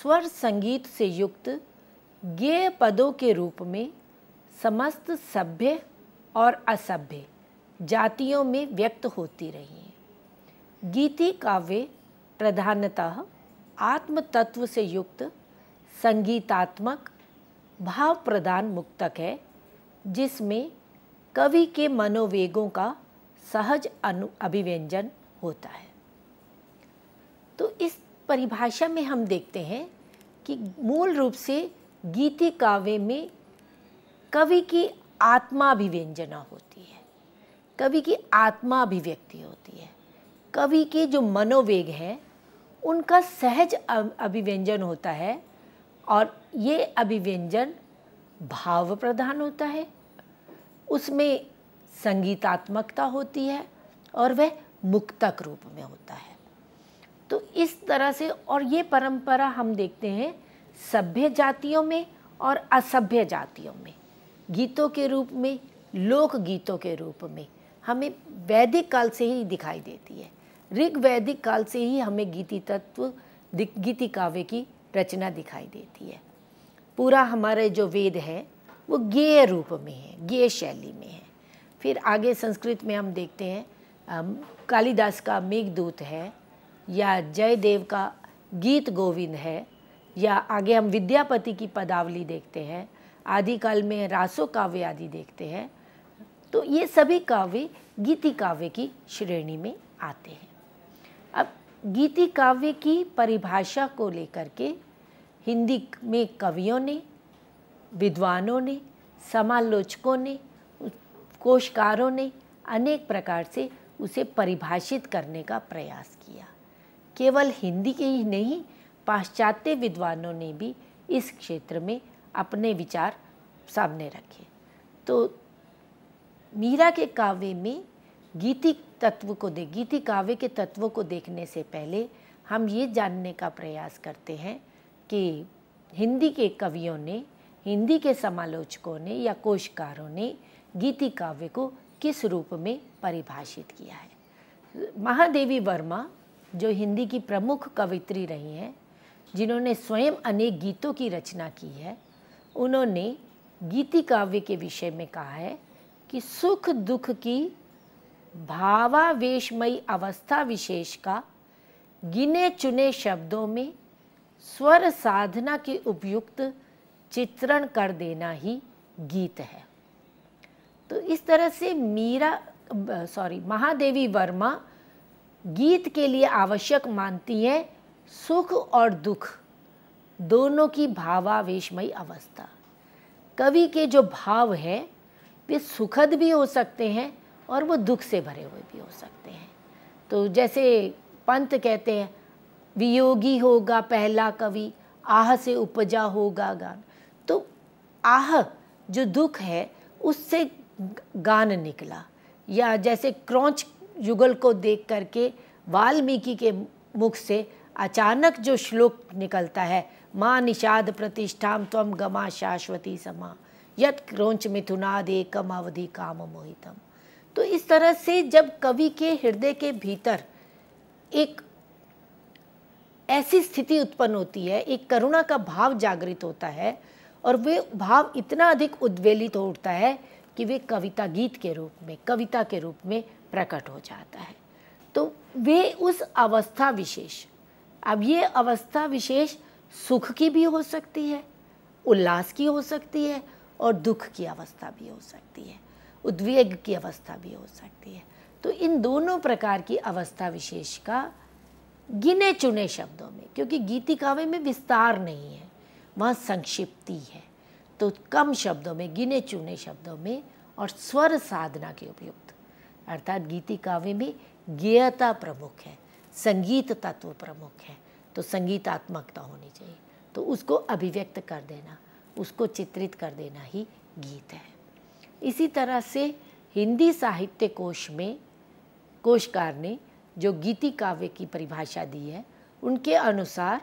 स्वर संगीत से युक्त गेय पदों के रूप में समस्त सभ्य और असभ्य जातियों में व्यक्त होती रही हैं गीति काव्य प्रधानतः आत्म तत्व से युक्त संगीतात्मक भाव प्रदान मुक्तक है जिसमें कवि के मनोवेगों का सहज अनु अभिव्यंजन होता है तो इस परिभाषा में हम देखते हैं कि मूल रूप से गीति काव्य में कवि की आत्माभिव्यंजना होती है कवि की आत्मा अभिव्यक्ति होती है कवि के जो मनोवेग हैं उनका सहज अभिव्यंजन होता है और ये अभिव्यंजन भाव प्रधान होता है उसमें संगीतात्मकता होती है और वह मुक्तक रूप में होता है तो इस तरह से और ये परंपरा हम देखते हैं सभ्य जातियों में और असभ्य जातियों में गीतों के रूप में लोक गीतों के रूप में हमें वैदिक काल से ही दिखाई देती है ऋग वैदिक काल से ही हमें गीति तत्व गीति काव्य की रचना दिखाई देती है पूरा हमारे जो वेद है वो गेय रूप में है गेय शैली में है फिर आगे संस्कृत में हम देखते हैं कालिदास का मेघदूत है या जयदेव का गीत गोविंद है या आगे हम विद्यापति की पदावली देखते हैं आदिकाल में रासो काव्य आदि देखते हैं तो ये सभी काव्य गीति काव्य की श्रेणी में आते हैं अब गीति काव्य की परिभाषा को लेकर के हिंदी में कवियों ने विद्वानों ने समालोचकों ने कोशकारों ने अनेक प्रकार से उसे परिभाषित करने का प्रयास किया केवल हिंदी के ही नहीं पाश्चात्य विद्वानों ने भी इस क्षेत्र में अपने विचार सामने रखे तो मीरा के काव्य में गीति तत्व को दे गीति काव्य के तत्व को देखने से पहले हम ये जानने का प्रयास करते हैं कि हिंदी के कवियों ने हिंदी के समालोचकों ने या कोशकारों ने गीति काव्य को किस रूप में परिभाषित किया है महादेवी वर्मा जो हिंदी की प्रमुख कवित्री रही हैं जिन्होंने स्वयं अनेक गीतों की रचना की है उन्होंने गीति काव्य के विषय में कहा है कि सुख दुख की भावावेशमयी अवस्था विशेष का गिने चुने शब्दों में स्वर साधना के उपयुक्त चित्रण कर देना ही गीत है तो इस तरह से मीरा सॉरी महादेवी वर्मा गीत के लिए आवश्यक मानती हैं सुख और दुख दोनों की भावावेशमयी अवस्था कवि के जो भाव हैं वे सुखद भी हो सकते हैं और वो दुख से भरे हुए भी हो सकते हैं तो जैसे पंत कहते हैं वियोगी होगा पहला कवि आह से उपजा होगा गान तो आह जो दुख है उससे गान निकला या जैसे क्रौच युगल को देख करके वाल्मीकि के मुख से अचानक जो श्लोक निकलता है माँ निषाद प्रतिष्ठाम तम गमा शाश्वती समा यत क्रौच मिथुनाद एकम अवधि काम मोहितम तो इस तरह से जब कवि के हृदय के भीतर एक ऐसी स्थिति उत्पन्न होती है एक करुणा का भाव जागृत होता है और वे भाव इतना अधिक उद्वेलित हो उठता है कि वे कविता गीत के रूप में कविता के रूप में प्रकट हो जाता है तो वे उस अवस्था विशेष अब ये अवस्था विशेष सुख की भी हो सकती है उल्लास की हो सकती है और दुख की अवस्था भी हो सकती है उद्वेग की अवस्था भी हो सकती है तो इन दोनों प्रकार की अवस्था विशेष का गिने चुने शब्दों में क्योंकि गीति काव्य में विस्तार नहीं है वहाँ संक्षिप्ति है तो कम शब्दों में गिने चुने शब्दों में और स्वर साधना के उपयुक्त अर्थात गीति काव्य में गेयता प्रमुख है संगीत तत्व प्रमुख है तो संगीतात्मकता होनी चाहिए तो उसको अभिव्यक्त कर देना उसको चित्रित कर देना ही गीत है इसी तरह से हिंदी साहित्य कोश में कोशकार ने जो गीति काव्य की परिभाषा दी है उनके अनुसार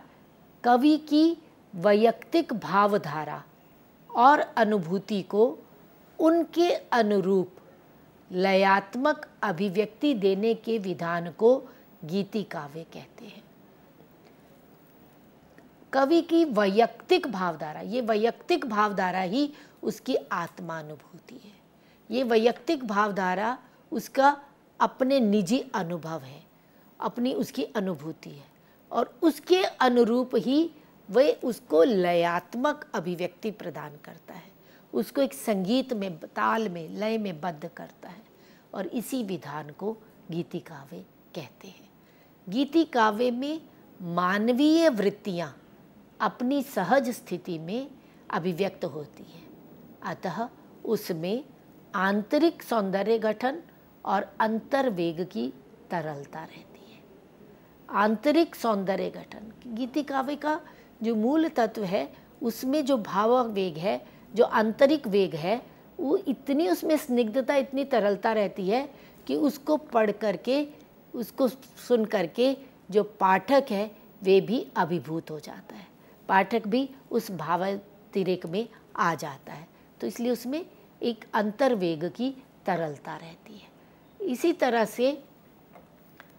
कवि की वैयक्तिक भावधारा और अनुभूति को उनके अनुरूप लयात्मक अभिव्यक्ति देने के विधान को गीति काव्य कहते हैं कवि की वैयक्तिक भावधारा ये वैयक्तिक भावधारा ही उसकी आत्मानुभूति है ये वैयक्तिक भावधारा उसका अपने निजी अनुभव है अपनी उसकी अनुभूति है और उसके अनुरूप ही वे उसको लयात्मक अभिव्यक्ति प्रदान करता है उसको एक संगीत में ताल में लय में बद्ध करता है और इसी विधान को गीति काव्य कहते हैं गीति काव्य में मानवीय वृत्तियाँ अपनी सहज स्थिति में अभिव्यक्त होती है अतः उसमें आंतरिक सौंदर्य गठन और अंतर्वेग की तरलता रहती है आंतरिक सौंदर्य गठन गीति काव्य का जो मूल तत्व है उसमें जो भाव वेग है जो आंतरिक वेग है वो इतनी उसमें स्निग्धता इतनी तरलता रहती है कि उसको पढ़ करके उसको सुन करके जो पाठक है वे भी अभिभूत हो जाता है पाठक भी उस भावातिरेक में आ जाता है तो इसलिए उसमें एक अंतर्वेग की तरलता रहती है इसी तरह से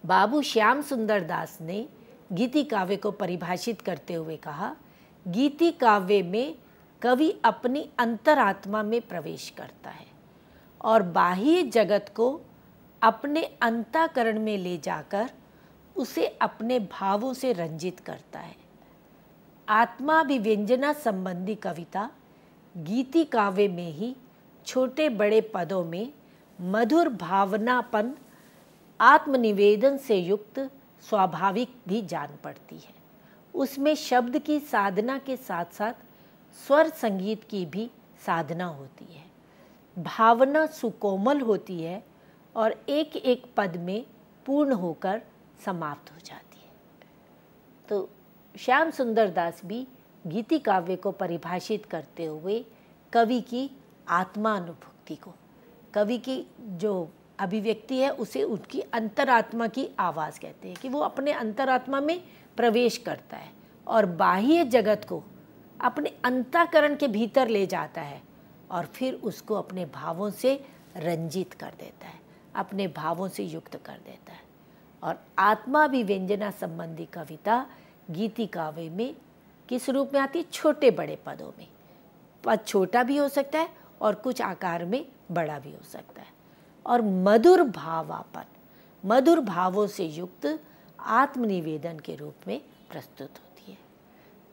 बाबू श्याम सुंदर दास ने गीति काव्य को परिभाषित करते हुए कहा गीति काव्य में कवि अपनी अंतरात्मा में प्रवेश करता है और बाह्य जगत को अपने अंताकरण में ले जाकर उसे अपने भावों से रंजित करता है आत्माभिव्यंजना संबंधी कविता गीति काव्य में ही छोटे बड़े पदों में मधुर भावनापन आत्मनिवेदन से युक्त स्वाभाविक भी जान पड़ती है उसमें शब्द की साधना के साथ साथ स्वर संगीत की भी साधना होती है भावना सुकोमल होती है और एक एक पद में पूर्ण होकर समाप्त हो जाती है तो श्याम सुंदर दास भी गीति काव्य को परिभाषित करते हुए कवि की आत्मानुभूति को कवि की जो अभिव्यक्ति है उसे उसकी अंतरात्मा की आवाज़ कहते हैं कि वो अपने अंतरात्मा में प्रवेश करता है और बाह्य जगत को अपने अंताकरण के भीतर ले जाता है और फिर उसको अपने भावों से रंजित कर देता है अपने भावों से युक्त कर देता है और आत्मा भी व्यंजना संबंधी कविता गीति काव्य में किस रूप में आती है छोटे बड़े पदों में पद छोटा भी हो सकता है और कुछ आकार में बड़ा भी हो सकता है और मधुर भावापन मधुर भावों से युक्त आत्मनिवेदन के रूप में प्रस्तुत होती है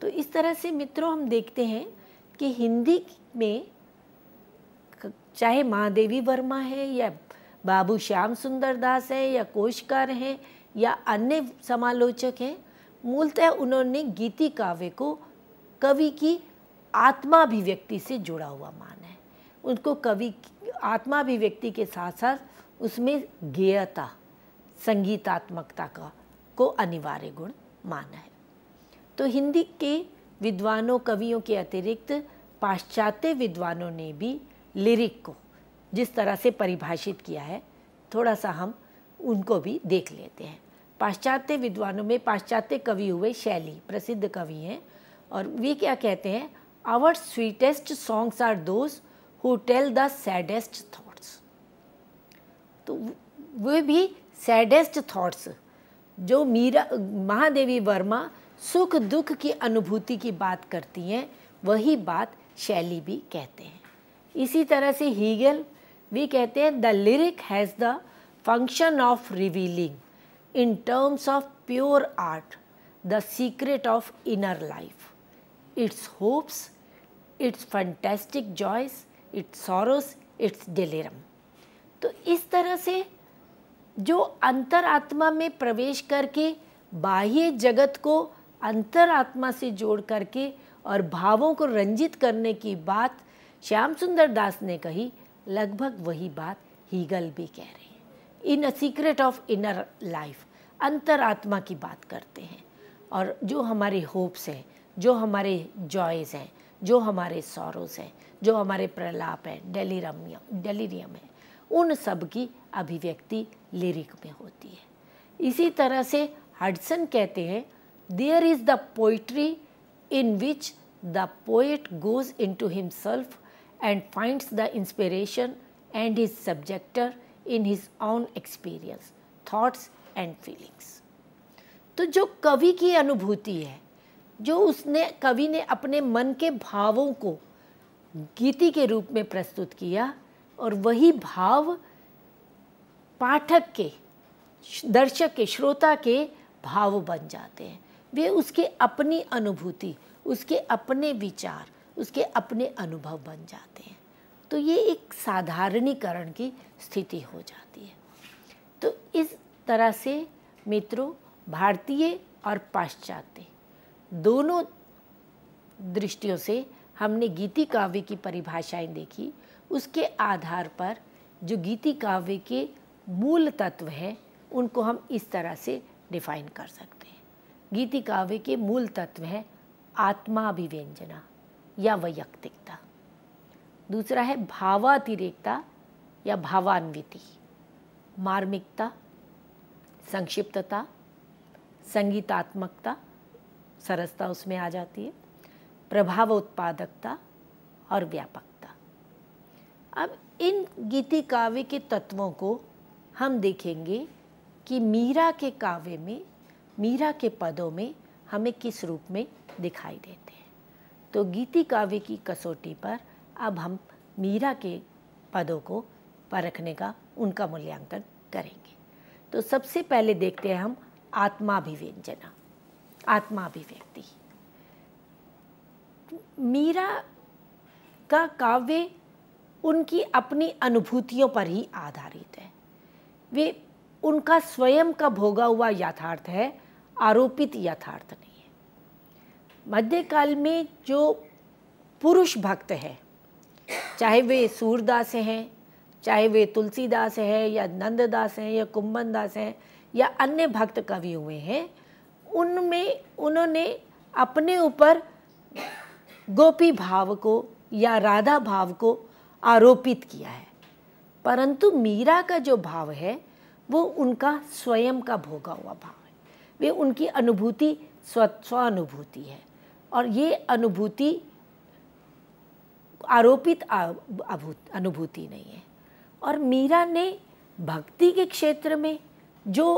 तो इस तरह से मित्रों हम देखते हैं कि हिंदी में चाहे महादेवी वर्मा है या बाबू श्याम सुंदर दास है या कोशकार हैं या अन्य समालोचक हैं मूलतः उन्होंने गीति काव्य को कवि की आत्माभिव्यक्ति से जुड़ा हुआ माना है उनको कवि आत्मा अभिव्यक्ति के साथ साथ उसमें गेयता संगीतात्मकता का को अनिवार्य गुण माना है तो हिंदी के विद्वानों कवियों के अतिरिक्त पाश्चात्य विद्वानों ने भी लिरिक को जिस तरह से परिभाषित किया है थोड़ा सा हम उनको भी देख लेते हैं पाश्चात्य विद्वानों में पाश्चात्य कवि हुए शैली प्रसिद्ध कवि हैं और वे क्या कहते हैं our sweetest songs are those who tell the saddest thoughts तो वे भी सैडेस्ट थाट्स जो मीरा महादेवी वर्मा सुख दुख की अनुभूति की बात करती हैं वही बात शैली भी कहते हैं इसी तरह से हीगल भी कहते हैं the lyric has the function of revealing in terms of pure art, the secret of inner life, its hopes, its fantastic joys, its sorrows, its delirium. to is tarah se जो अंतरात्मा में प्रवेश करके बाह्य जगत को अंतरात्मा से जोड़ करके और भावों को रंजित करने की बात श्याम सुंदर दास ने कही लगभग वही बात हीगल भी कह रहे in a secret of inner life अंतरात्मा की बात करते हैं और जो हमारे होप्स हैं जो हमारे जॉयज़ हैं जो हमारे सौरोस हैं जो हमारे प्रलाप हैं डेलीरमियम डेलीरियम है उन सब की अभिव्यक्ति लिरिक में होती है इसी तरह से हडसन कहते हैं there is the poetry in which the poet goes into himself and finds the inspiration and his subject in his own experience thoughts and feelings तो जो कवि की अनुभूति है जो उसने कवि ने अपने मन के भावों को गीति के रूप में प्रस्तुत किया और वही भाव पाठक के दर्शक के श्रोता के भाव बन जाते हैं वे उसके अपनी अनुभूति उसके अपने विचार उसके अपने अनुभव बन जाते हैं तो ये एक साधारणीकरण की स्थिति हो जाती है तो इस तरह से मित्रों भारतीय और पाश्चात्य दोनों दृष्टियों से हमने गीति काव्य की परिभाषाएं देखी उसके आधार पर जो गीति काव्य के मूल तत्व हैं उनको हम इस तरह से डिफाइन कर सकते हैं गीति काव्य के मूल तत्व हैं आत्माभिव्यंजना या वैयक्तिकता दूसरा है भावातिरेकता या भावान्विति मार्मिकता संक्षिप्तता संगीतात्मकता सरसता उसमें आ जाती है प्रभावोत्पादकता और व्यापकता अब इन गीति काव्य के तत्वों को हम देखेंगे कि मीरा के काव्य में मीरा के पदों में हमें किस रूप में दिखाई देते हैं तो गीति काव्य की कसौटी पर अब हम मीरा के पदों को परखने का उनका मूल्यांकन करेंगे तो सबसे पहले देखते हैं हम आत्माभिव्यंजना आत्माभिव्यक्ति मीरा का काव्य उनकी अपनी अनुभूतियों पर ही आधारित है वे उनका स्वयं का भोगा हुआ यथार्थ है आरोपित यथार्थ नहीं है मध्यकाल में जो पुरुष भक्त है चाहे वे सूरदास हैं चाहे वे तुलसीदास हैं या नंददास हैं या कुंभन दास हैं या अन्य भक्त कवि हुए हैं उनमें उन्होंने अपने ऊपर गोपी भाव को या राधा भाव को आरोपित किया है परंतु मीरा का जो भाव है वो उनका स्वयं का भोगा हुआ भाव है वे उनकी अनुभूति स्व स्वानुभूति है और ये अनुभूति आरोपित अनुभूति नहीं है और मीरा ने भक्ति के क्षेत्र में जो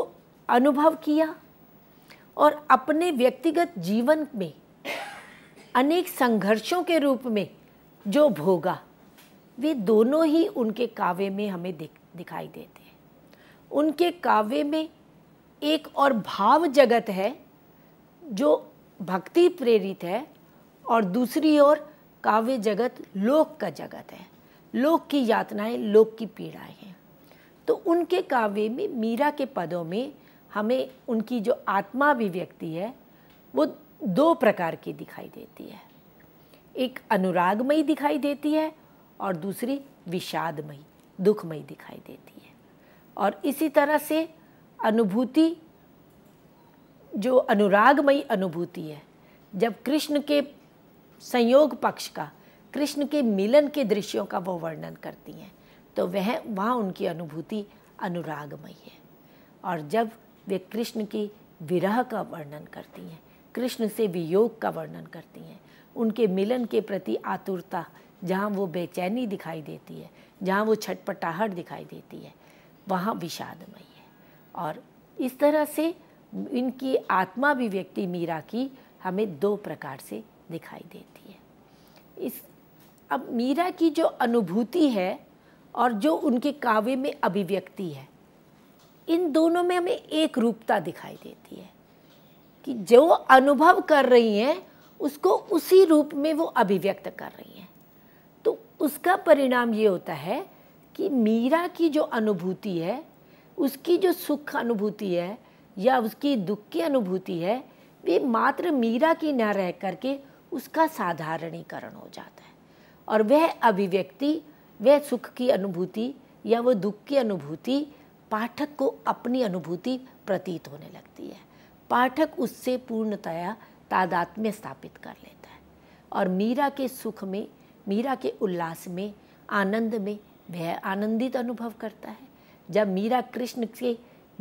अनुभव किया और अपने व्यक्तिगत जीवन में अनेक संघर्षों के रूप में जो भोगा वे दोनों ही उनके काव्य में हमें दिख दिखाई देते हैं उनके काव्य में एक और भाव जगत है जो भक्ति प्रेरित है और दूसरी ओर काव्य जगत लोक का जगत है लोक की यातनाएं लोक की पीड़ाएं हैं तो उनके काव्य में मीरा के पदों में हमें उनकी जो आत्मा अभिव्यक्ति है वो दो प्रकार की दिखाई देती है एक अनुरागमयी दिखाई देती है और दूसरी विषादमयी दुखमयी दिखाई देती है और इसी तरह से अनुभूति जो अनुरागमयी अनुभूति है जब कृष्ण के संयोग पक्ष का कृष्ण के मिलन के दृश्यों का वो वर्णन करती हैं तो वह वहाँ उनकी अनुभूति अनुरागमयी है और जब वे कृष्ण की विरह का वर्णन करती हैं कृष्ण से वियोग का वर्णन करती हैं उनके मिलन के प्रति आतुरता जहाँ वो बेचैनी दिखाई देती है जहाँ वो छटपटाहट दिखाई देती है वहाँ विषादमयी है और इस तरह से इनकी आत्मा अभिव्यक्ति मीरा की हमें दो प्रकार से दिखाई देती है इस अब मीरा की जो अनुभूति है और जो उनके काव्य में अभिव्यक्ति है इन दोनों में हमें एक रूपता दिखाई देती है कि जो अनुभव कर रही हैं उसको उसी रूप में वो अभिव्यक्त कर रही हैं तो उसका परिणाम ये होता है कि मीरा की जो अनुभूति है उसकी जो सुख अनुभूति है या उसकी दुख की अनुभूति है वे मात्र मीरा की न रह करके उसका साधारणीकरण हो जाता है और वह अभिव्यक्ति वह सुख की अनुभूति या वह दुख की अनुभूति पाठक को अपनी अनुभूति प्रतीत होने लगती है पाठक उससे पूर्णतया तादात्म्य स्थापित कर लेता है और मीरा के सुख में मीरा के उल्लास में आनंद में वह आनंदित अनुभव करता है जब मीरा कृष्ण के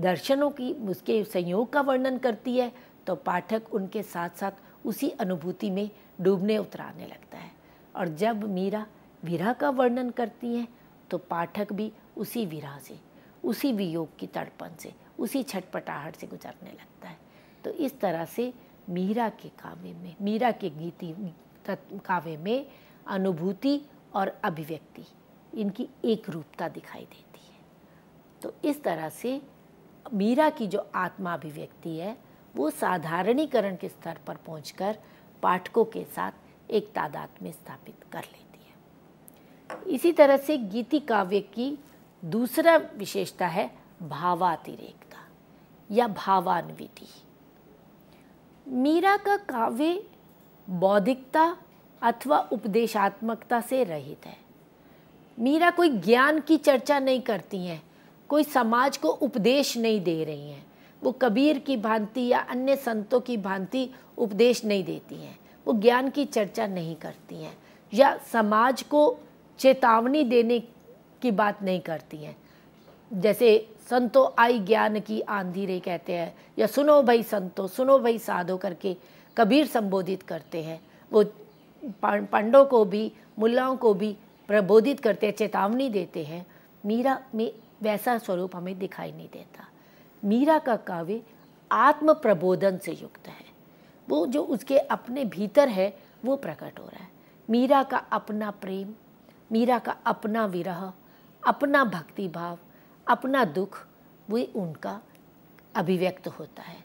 दर्शनों की उसके संयोग का वर्णन करती है तो पाठक उनके साथ साथ उसी अनुभूति में डूबने उतराने लगता है और जब मीरा विरह का वर्णन करती हैं तो पाठक भी उसी विरह से उसी वियोग की तड़पन से उसी छटपटाहट से गुजरने लगता है तो इस तरह से मीरा के काव्य में मीरा के गीति काव्य में अनुभूति और अभिव्यक्ति इनकी एक रूपता दिखाई देती है तो इस तरह से मीरा की जो आत्मा अभिव्यक्ति है वो साधारणीकरण के स्तर पर पहुंचकर पाठकों के साथ एक तादाद में स्थापित कर लेती है इसी तरह से गीति काव्य की दूसरा विशेषता है भावातिरेकता या भावान्विति मीरा का काव्य बौद्धिकता अथवा उपदेशात्मकता से रहित है मीरा कोई ज्ञान की चर्चा नहीं करती हैं कोई समाज को उपदेश नहीं दे रही हैं वो कबीर की भांति या अन्य संतों की भांति उपदेश नहीं देती हैं वो ज्ञान की चर्चा नहीं करती हैं या समाज को चेतावनी देने की बात नहीं करती हैं जैसे संतो आई ज्ञान की आंधी रे कहते हैं या सुनो भाई संतो सुनो भाई साधो करके कबीर संबोधित करते हैं वो पांडों को भी मुल्लाओं को भी प्रबोधित करते हैं चेतावनी देते हैं मीरा में वैसा स्वरूप हमें दिखाई नहीं देता मीरा का काव्य आत्म प्रबोधन से युक्त है वो जो उसके अपने भीतर है वो प्रकट हो रहा है मीरा का अपना प्रेम मीरा का अपना विरह अपना भक्ति भाव अपना दुख वे उनका अभिव्यक्त होता है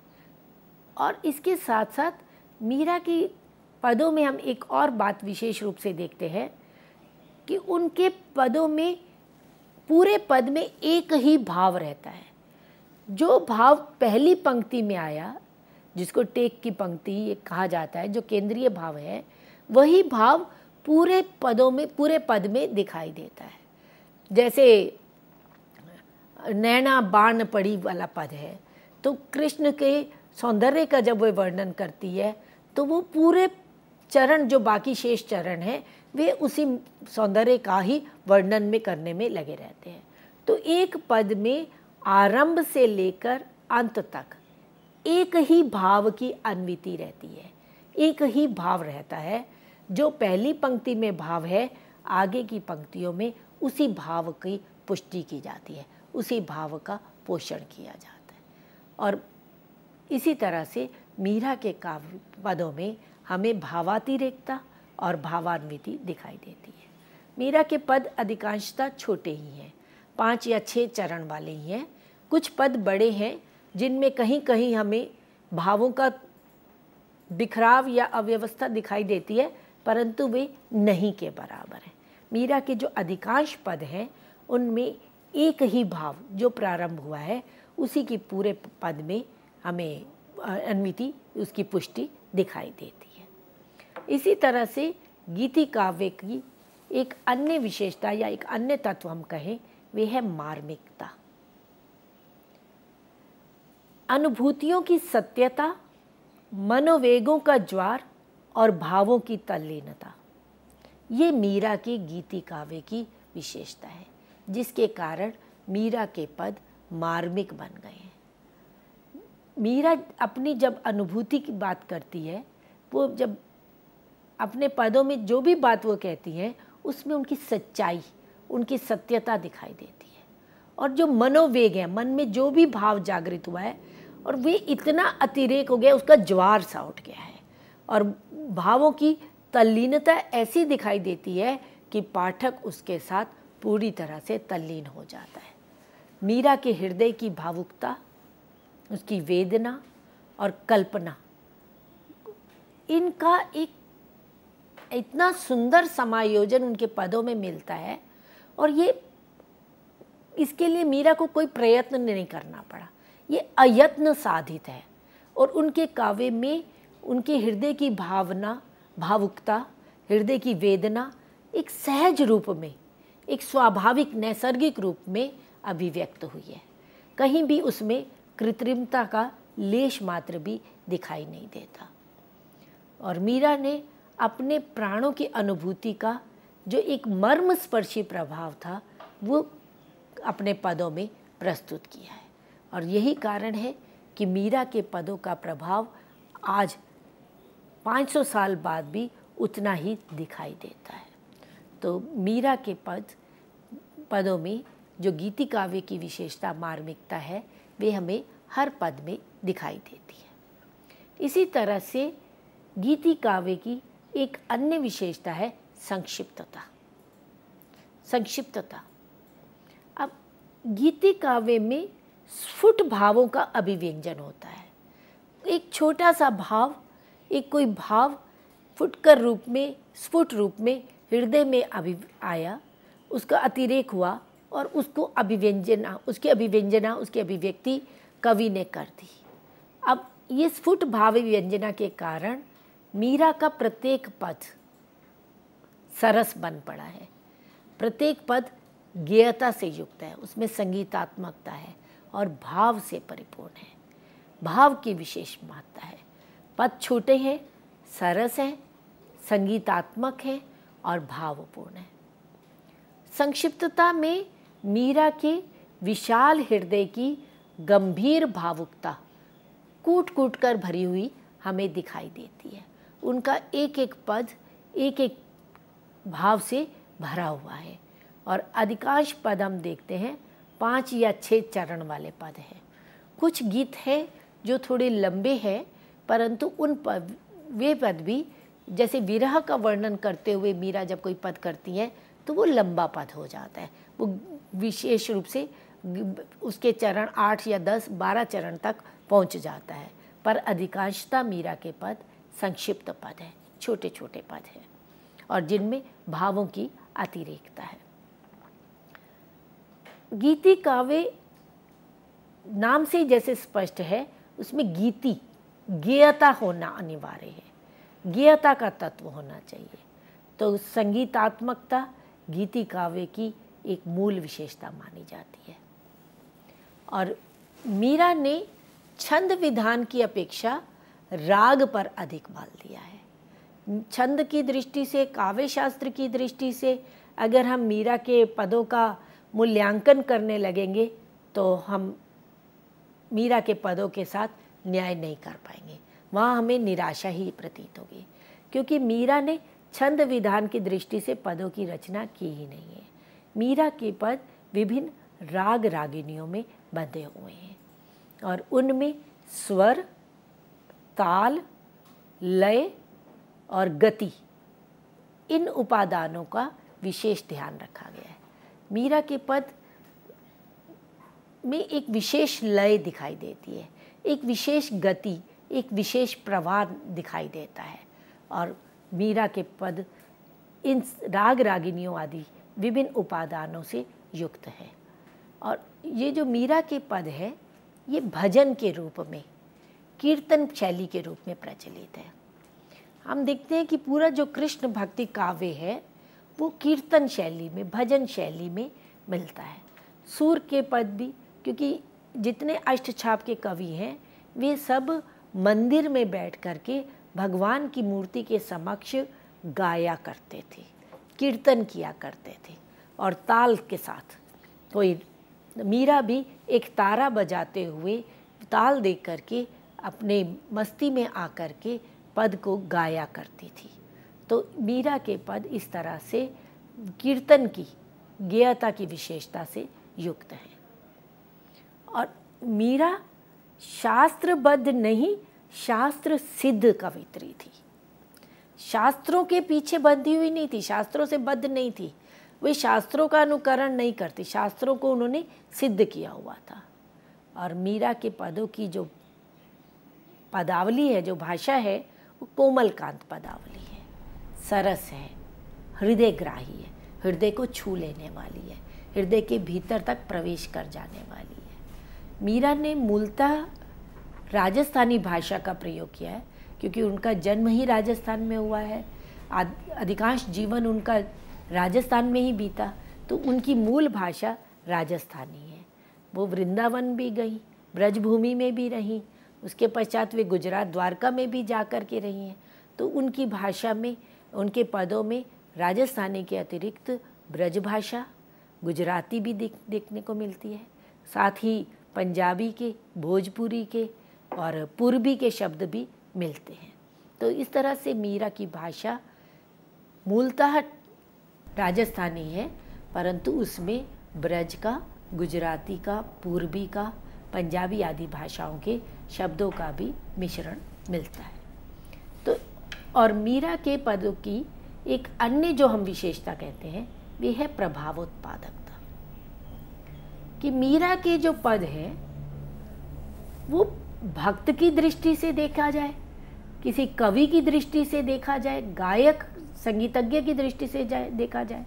और इसके साथ साथ मीरा की पदों में हम एक और बात विशेष रूप से देखते हैं कि उनके पदों में पूरे पद में एक ही भाव रहता है जो भाव पहली पंक्ति में आया जिसको टेक की पंक्ति ये कहा जाता है जो केंद्रीय भाव है वही भाव पूरे पदों में पूरे पद में दिखाई देता है जैसे नैना बाण पड़ी वाला पद है तो कृष्ण के सौंदर्य का जब वे वर्णन करती है तो वो पूरे चरण जो बाकी शेष चरण है वे उसी सौंदर्य का ही वर्णन में करने में लगे रहते हैं तो एक पद में आरंभ से लेकर अंत तक एक ही भाव की अनविति रहती है एक ही भाव रहता है जो पहली पंक्ति में भाव है आगे की पंक्तियों में उसी भाव की पुष्टि की जाती है उसी भाव का पोषण किया जाता है और इसी तरह से मीरा के काव्य पदों में हमें भावातिरेकता और भावान्विति दिखाई देती है मीरा के पद अधिकांशतः छोटे ही हैं पाँच या छः चरण वाले ही हैं कुछ पद बड़े हैं जिनमें कहीं कहीं हमें भावों का बिखराव या अव्यवस्था दिखाई देती है परंतु वे नहीं के बराबर हैं मीरा के जो अधिकांश पद हैं उनमें एक ही भाव जो प्रारंभ हुआ है उसी की पूरे पद में हमें अन्विति उसकी पुष्टि दिखाई देती है इसी तरह से गीति काव्य की एक अन्य विशेषता या एक अन्य तत्व हम कहें वे है मार्मिकता अनुभूतियों की सत्यता मनोवेगों का ज्वार और भावों की तल्लीनता ये मीरा की गीति काव्य की विशेषता है जिसके कारण मीरा के पद मार्मिक बन गए हैं मीरा अपनी जब अनुभूति की बात करती है वो जब अपने पदों में जो भी बात वो कहती है उसमें उनकी सच्चाई उनकी सत्यता दिखाई देती है और जो मनोवेग है मन में जो भी भाव जागृत हुआ है और वे इतना अतिरेक हो गया उसका ज्वार सा उठ गया है और भावों की तल्लीनता ऐसी दिखाई देती है कि पाठक उसके साथ पूरी तरह से तल्लीन हो जाता है मीरा के हृदय की भावुकता उसकी वेदना और कल्पना इनका एक इतना सुंदर समायोजन उनके पदों में मिलता है और ये इसके लिए मीरा को कोई प्रयत्न नहीं करना पड़ा ये अयत्न साधित है और उनके काव्य में उनके हृदय की भावना भावुकता हृदय की वेदना एक सहज रूप में एक स्वाभाविक नैसर्गिक रूप में अभिव्यक्त हुई है कहीं भी उसमें कृत्रिमता का लेश मात्र भी दिखाई नहीं देता और मीरा ने अपने प्राणों की अनुभूति का जो एक मर्मस्पर्शी प्रभाव था वो अपने पदों में प्रस्तुत किया है और यही कारण है कि मीरा के पदों का प्रभाव आज 500 साल बाद भी उतना ही दिखाई देता है तो मीरा के पद पदों में जो गीति काव्य की विशेषता मार्मिकता है वे हमें हर पद में दिखाई देती है इसी तरह से गीति काव्य की एक अन्य विशेषता है संक्षिप्तता संक्षिप्तता अब गीति काव्य में स्फुट भावों का अभिव्यंजन होता है एक छोटा सा भाव एक कोई भाव फुटकर रूप में स्फुट रूप में हृदय में अभि आया उसका अतिरेक हुआ और उसको अभिव्यंजना उसकी अभिव्यंजना उसकी अभिव्यक्ति कवि ने कर दी अब ये स्फुट भाव व्यंजना के कारण मीरा का प्रत्येक पथ सरस बन पड़ा है प्रत्येक पद गेयता से युक्त है उसमें संगीतात्मकता है और भाव से परिपूर्ण है भाव की विशेष महत्ता है पद छोटे हैं सरस हैं संगीतात्मक हैं और भावपूर्ण हैं संक्षिप्तता में मीरा के विशाल हृदय की गंभीर भावुकता कूट कूट कर भरी हुई हमें दिखाई देती है उनका एक एक पद एक एक भाव से भरा हुआ है और अधिकांश पद हम देखते हैं पाँच या छः चरण वाले पद हैं कुछ गीत हैं जो थोड़े लंबे हैं परंतु उन पद वे पद भी जैसे विरह का वर्णन करते हुए मीरा जब कोई पद करती हैं तो वो लंबा पद हो जाता है वो विशेष रूप से उसके चरण आठ या दस बारह चरण तक पहुंच जाता है पर अधिकांशता मीरा के पद संक्षिप्त पद हैं छोटे छोटे पद हैं और जिनमें भावों की अतिरेकता है गीति काव्य नाम से जैसे स्पष्ट है उसमें गीति गेयता होना अनिवार्य है गेयता का तत्व होना चाहिए तो संगीतात्मकता गीति काव्य की एक मूल विशेषता मानी जाती है और मीरा ने छंद विधान की अपेक्षा राग पर अधिक बल दिया है छंद की दृष्टि से काव्य शास्त्र की दृष्टि से अगर हम मीरा के पदों का मूल्यांकन करने लगेंगे तो हम मीरा के पदों के साथ न्याय नहीं कर पाएंगे वहाँ हमें निराशा ही प्रतीत होगी क्योंकि मीरा ने छंद विधान की दृष्टि से पदों की रचना की ही नहीं है मीरा के पद विभिन्न राग रागिनियों में बंधे हुए हैं और उनमें स्वर ताल लय और गति इन उपादानों का विशेष ध्यान रखा गया है मीरा के पद में एक विशेष लय दिखाई देती है एक विशेष गति एक विशेष प्रवाह दिखाई देता है और मीरा के पद इन राग रागिनियों आदि विभिन्न उपादानों से युक्त है और ये जो मीरा के पद है ये भजन के रूप में कीर्तन शैली के रूप में प्रचलित है हम देखते हैं कि पूरा जो कृष्ण भक्ति काव्य है वो कीर्तन शैली में भजन शैली में मिलता है सूर के पद भी क्योंकि जितने अष्ट छाप के कवि हैं वे सब मंदिर में बैठ कर के भगवान की मूर्ति के समक्ष गाया करते थे कीर्तन किया करते थे और ताल के साथ कोई मीरा भी एक तारा बजाते हुए ताल देख करके अपने मस्ती में आकर के पद को गाया करती थी तो मीरा के पद इस तरह से कीर्तन की गेयता की विशेषता से युक्त हैं और मीरा शास्त्रबद्ध नहीं शास्त्र सिद्ध कवित्री थी शास्त्रों के पीछे बंधी हुई नहीं थी शास्त्रों से बद्ध नहीं थी वे शास्त्रों का अनुकरण नहीं करती शास्त्रों को उन्होंने सिद्ध किया हुआ था और मीरा के पदों की जो पदावली है जो भाषा है वो कोमल कांत पदावली है सरस है हृदयग्राही है हृदय को छू लेने वाली है हृदय के भीतर तक प्रवेश कर जाने वाली है मीरा ने मूलतः राजस्थानी भाषा का प्रयोग किया है क्योंकि उनका जन्म ही राजस्थान में हुआ है अधिकांश जीवन उनका राजस्थान में ही बीता तो उनकी मूल भाषा राजस्थानी है वो वृंदावन भी गई ब्रजभूमि में भी रहीं उसके पश्चात वे गुजरात द्वारका में भी जा कर के रही हैं तो उनकी भाषा में उनके पदों में राजस्थानी के अतिरिक्त ब्रज भाषा गुजराती भी देख देखने को मिलती है साथ ही पंजाबी के भोजपुरी के और पूर्वी के शब्द भी मिलते हैं तो इस तरह से मीरा की भाषा मूलतः राजस्थानी है परंतु उसमें ब्रज का गुजराती का पूर्वी का पंजाबी आदि भाषाओं के शब्दों का भी मिश्रण मिलता है तो और मीरा के पदों की एक अन्य जो हम विशेषता कहते हैं वे है प्रभावोत्पादकता कि मीरा के जो पद हैं वो भक्त की दृष्टि से देखा जाए किसी कवि की दृष्टि से देखा जाए गायक संगीतज्ञ की दृष्टि से जाए देखा जाए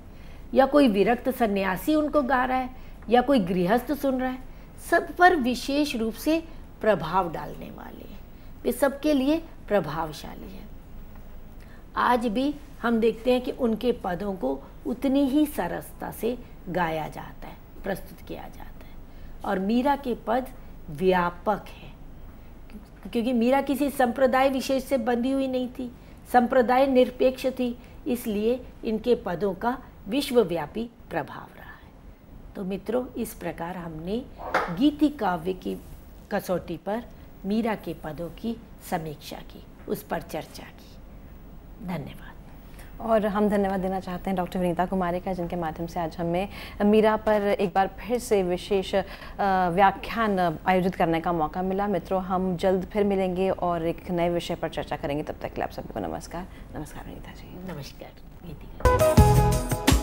या कोई विरक्त सन्यासी उनको गा रहा है या कोई गृहस्थ सुन रहा है सब पर विशेष रूप से प्रभाव डालने वाले हैं वे सबके लिए प्रभावशाली है आज भी हम देखते हैं कि उनके पदों को उतनी ही सरसता से गाया जाता है प्रस्तुत किया जाता है और मीरा के पद व्यापक है क्योंकि मीरा किसी संप्रदाय विशेष से बंधी हुई नहीं थी संप्रदाय निरपेक्ष थी इसलिए इनके पदों का विश्वव्यापी प्रभाव रहा है तो मित्रों इस प्रकार हमने गीति काव्य की कसौटी पर मीरा के पदों की समीक्षा की उस पर चर्चा की धन्यवाद और हम धन्यवाद देना चाहते हैं डॉक्टर विनीता कुमारी का जिनके माध्यम से आज हमें मीरा पर एक बार फिर से विशेष व्याख्यान आयोजित करने का मौका मिला मित्रों हम जल्द फिर मिलेंगे और एक नए विषय पर चर्चा करेंगे तब तक के लिए आप सभी को नमस्कार नमस्कार विनीता जी नमस्कार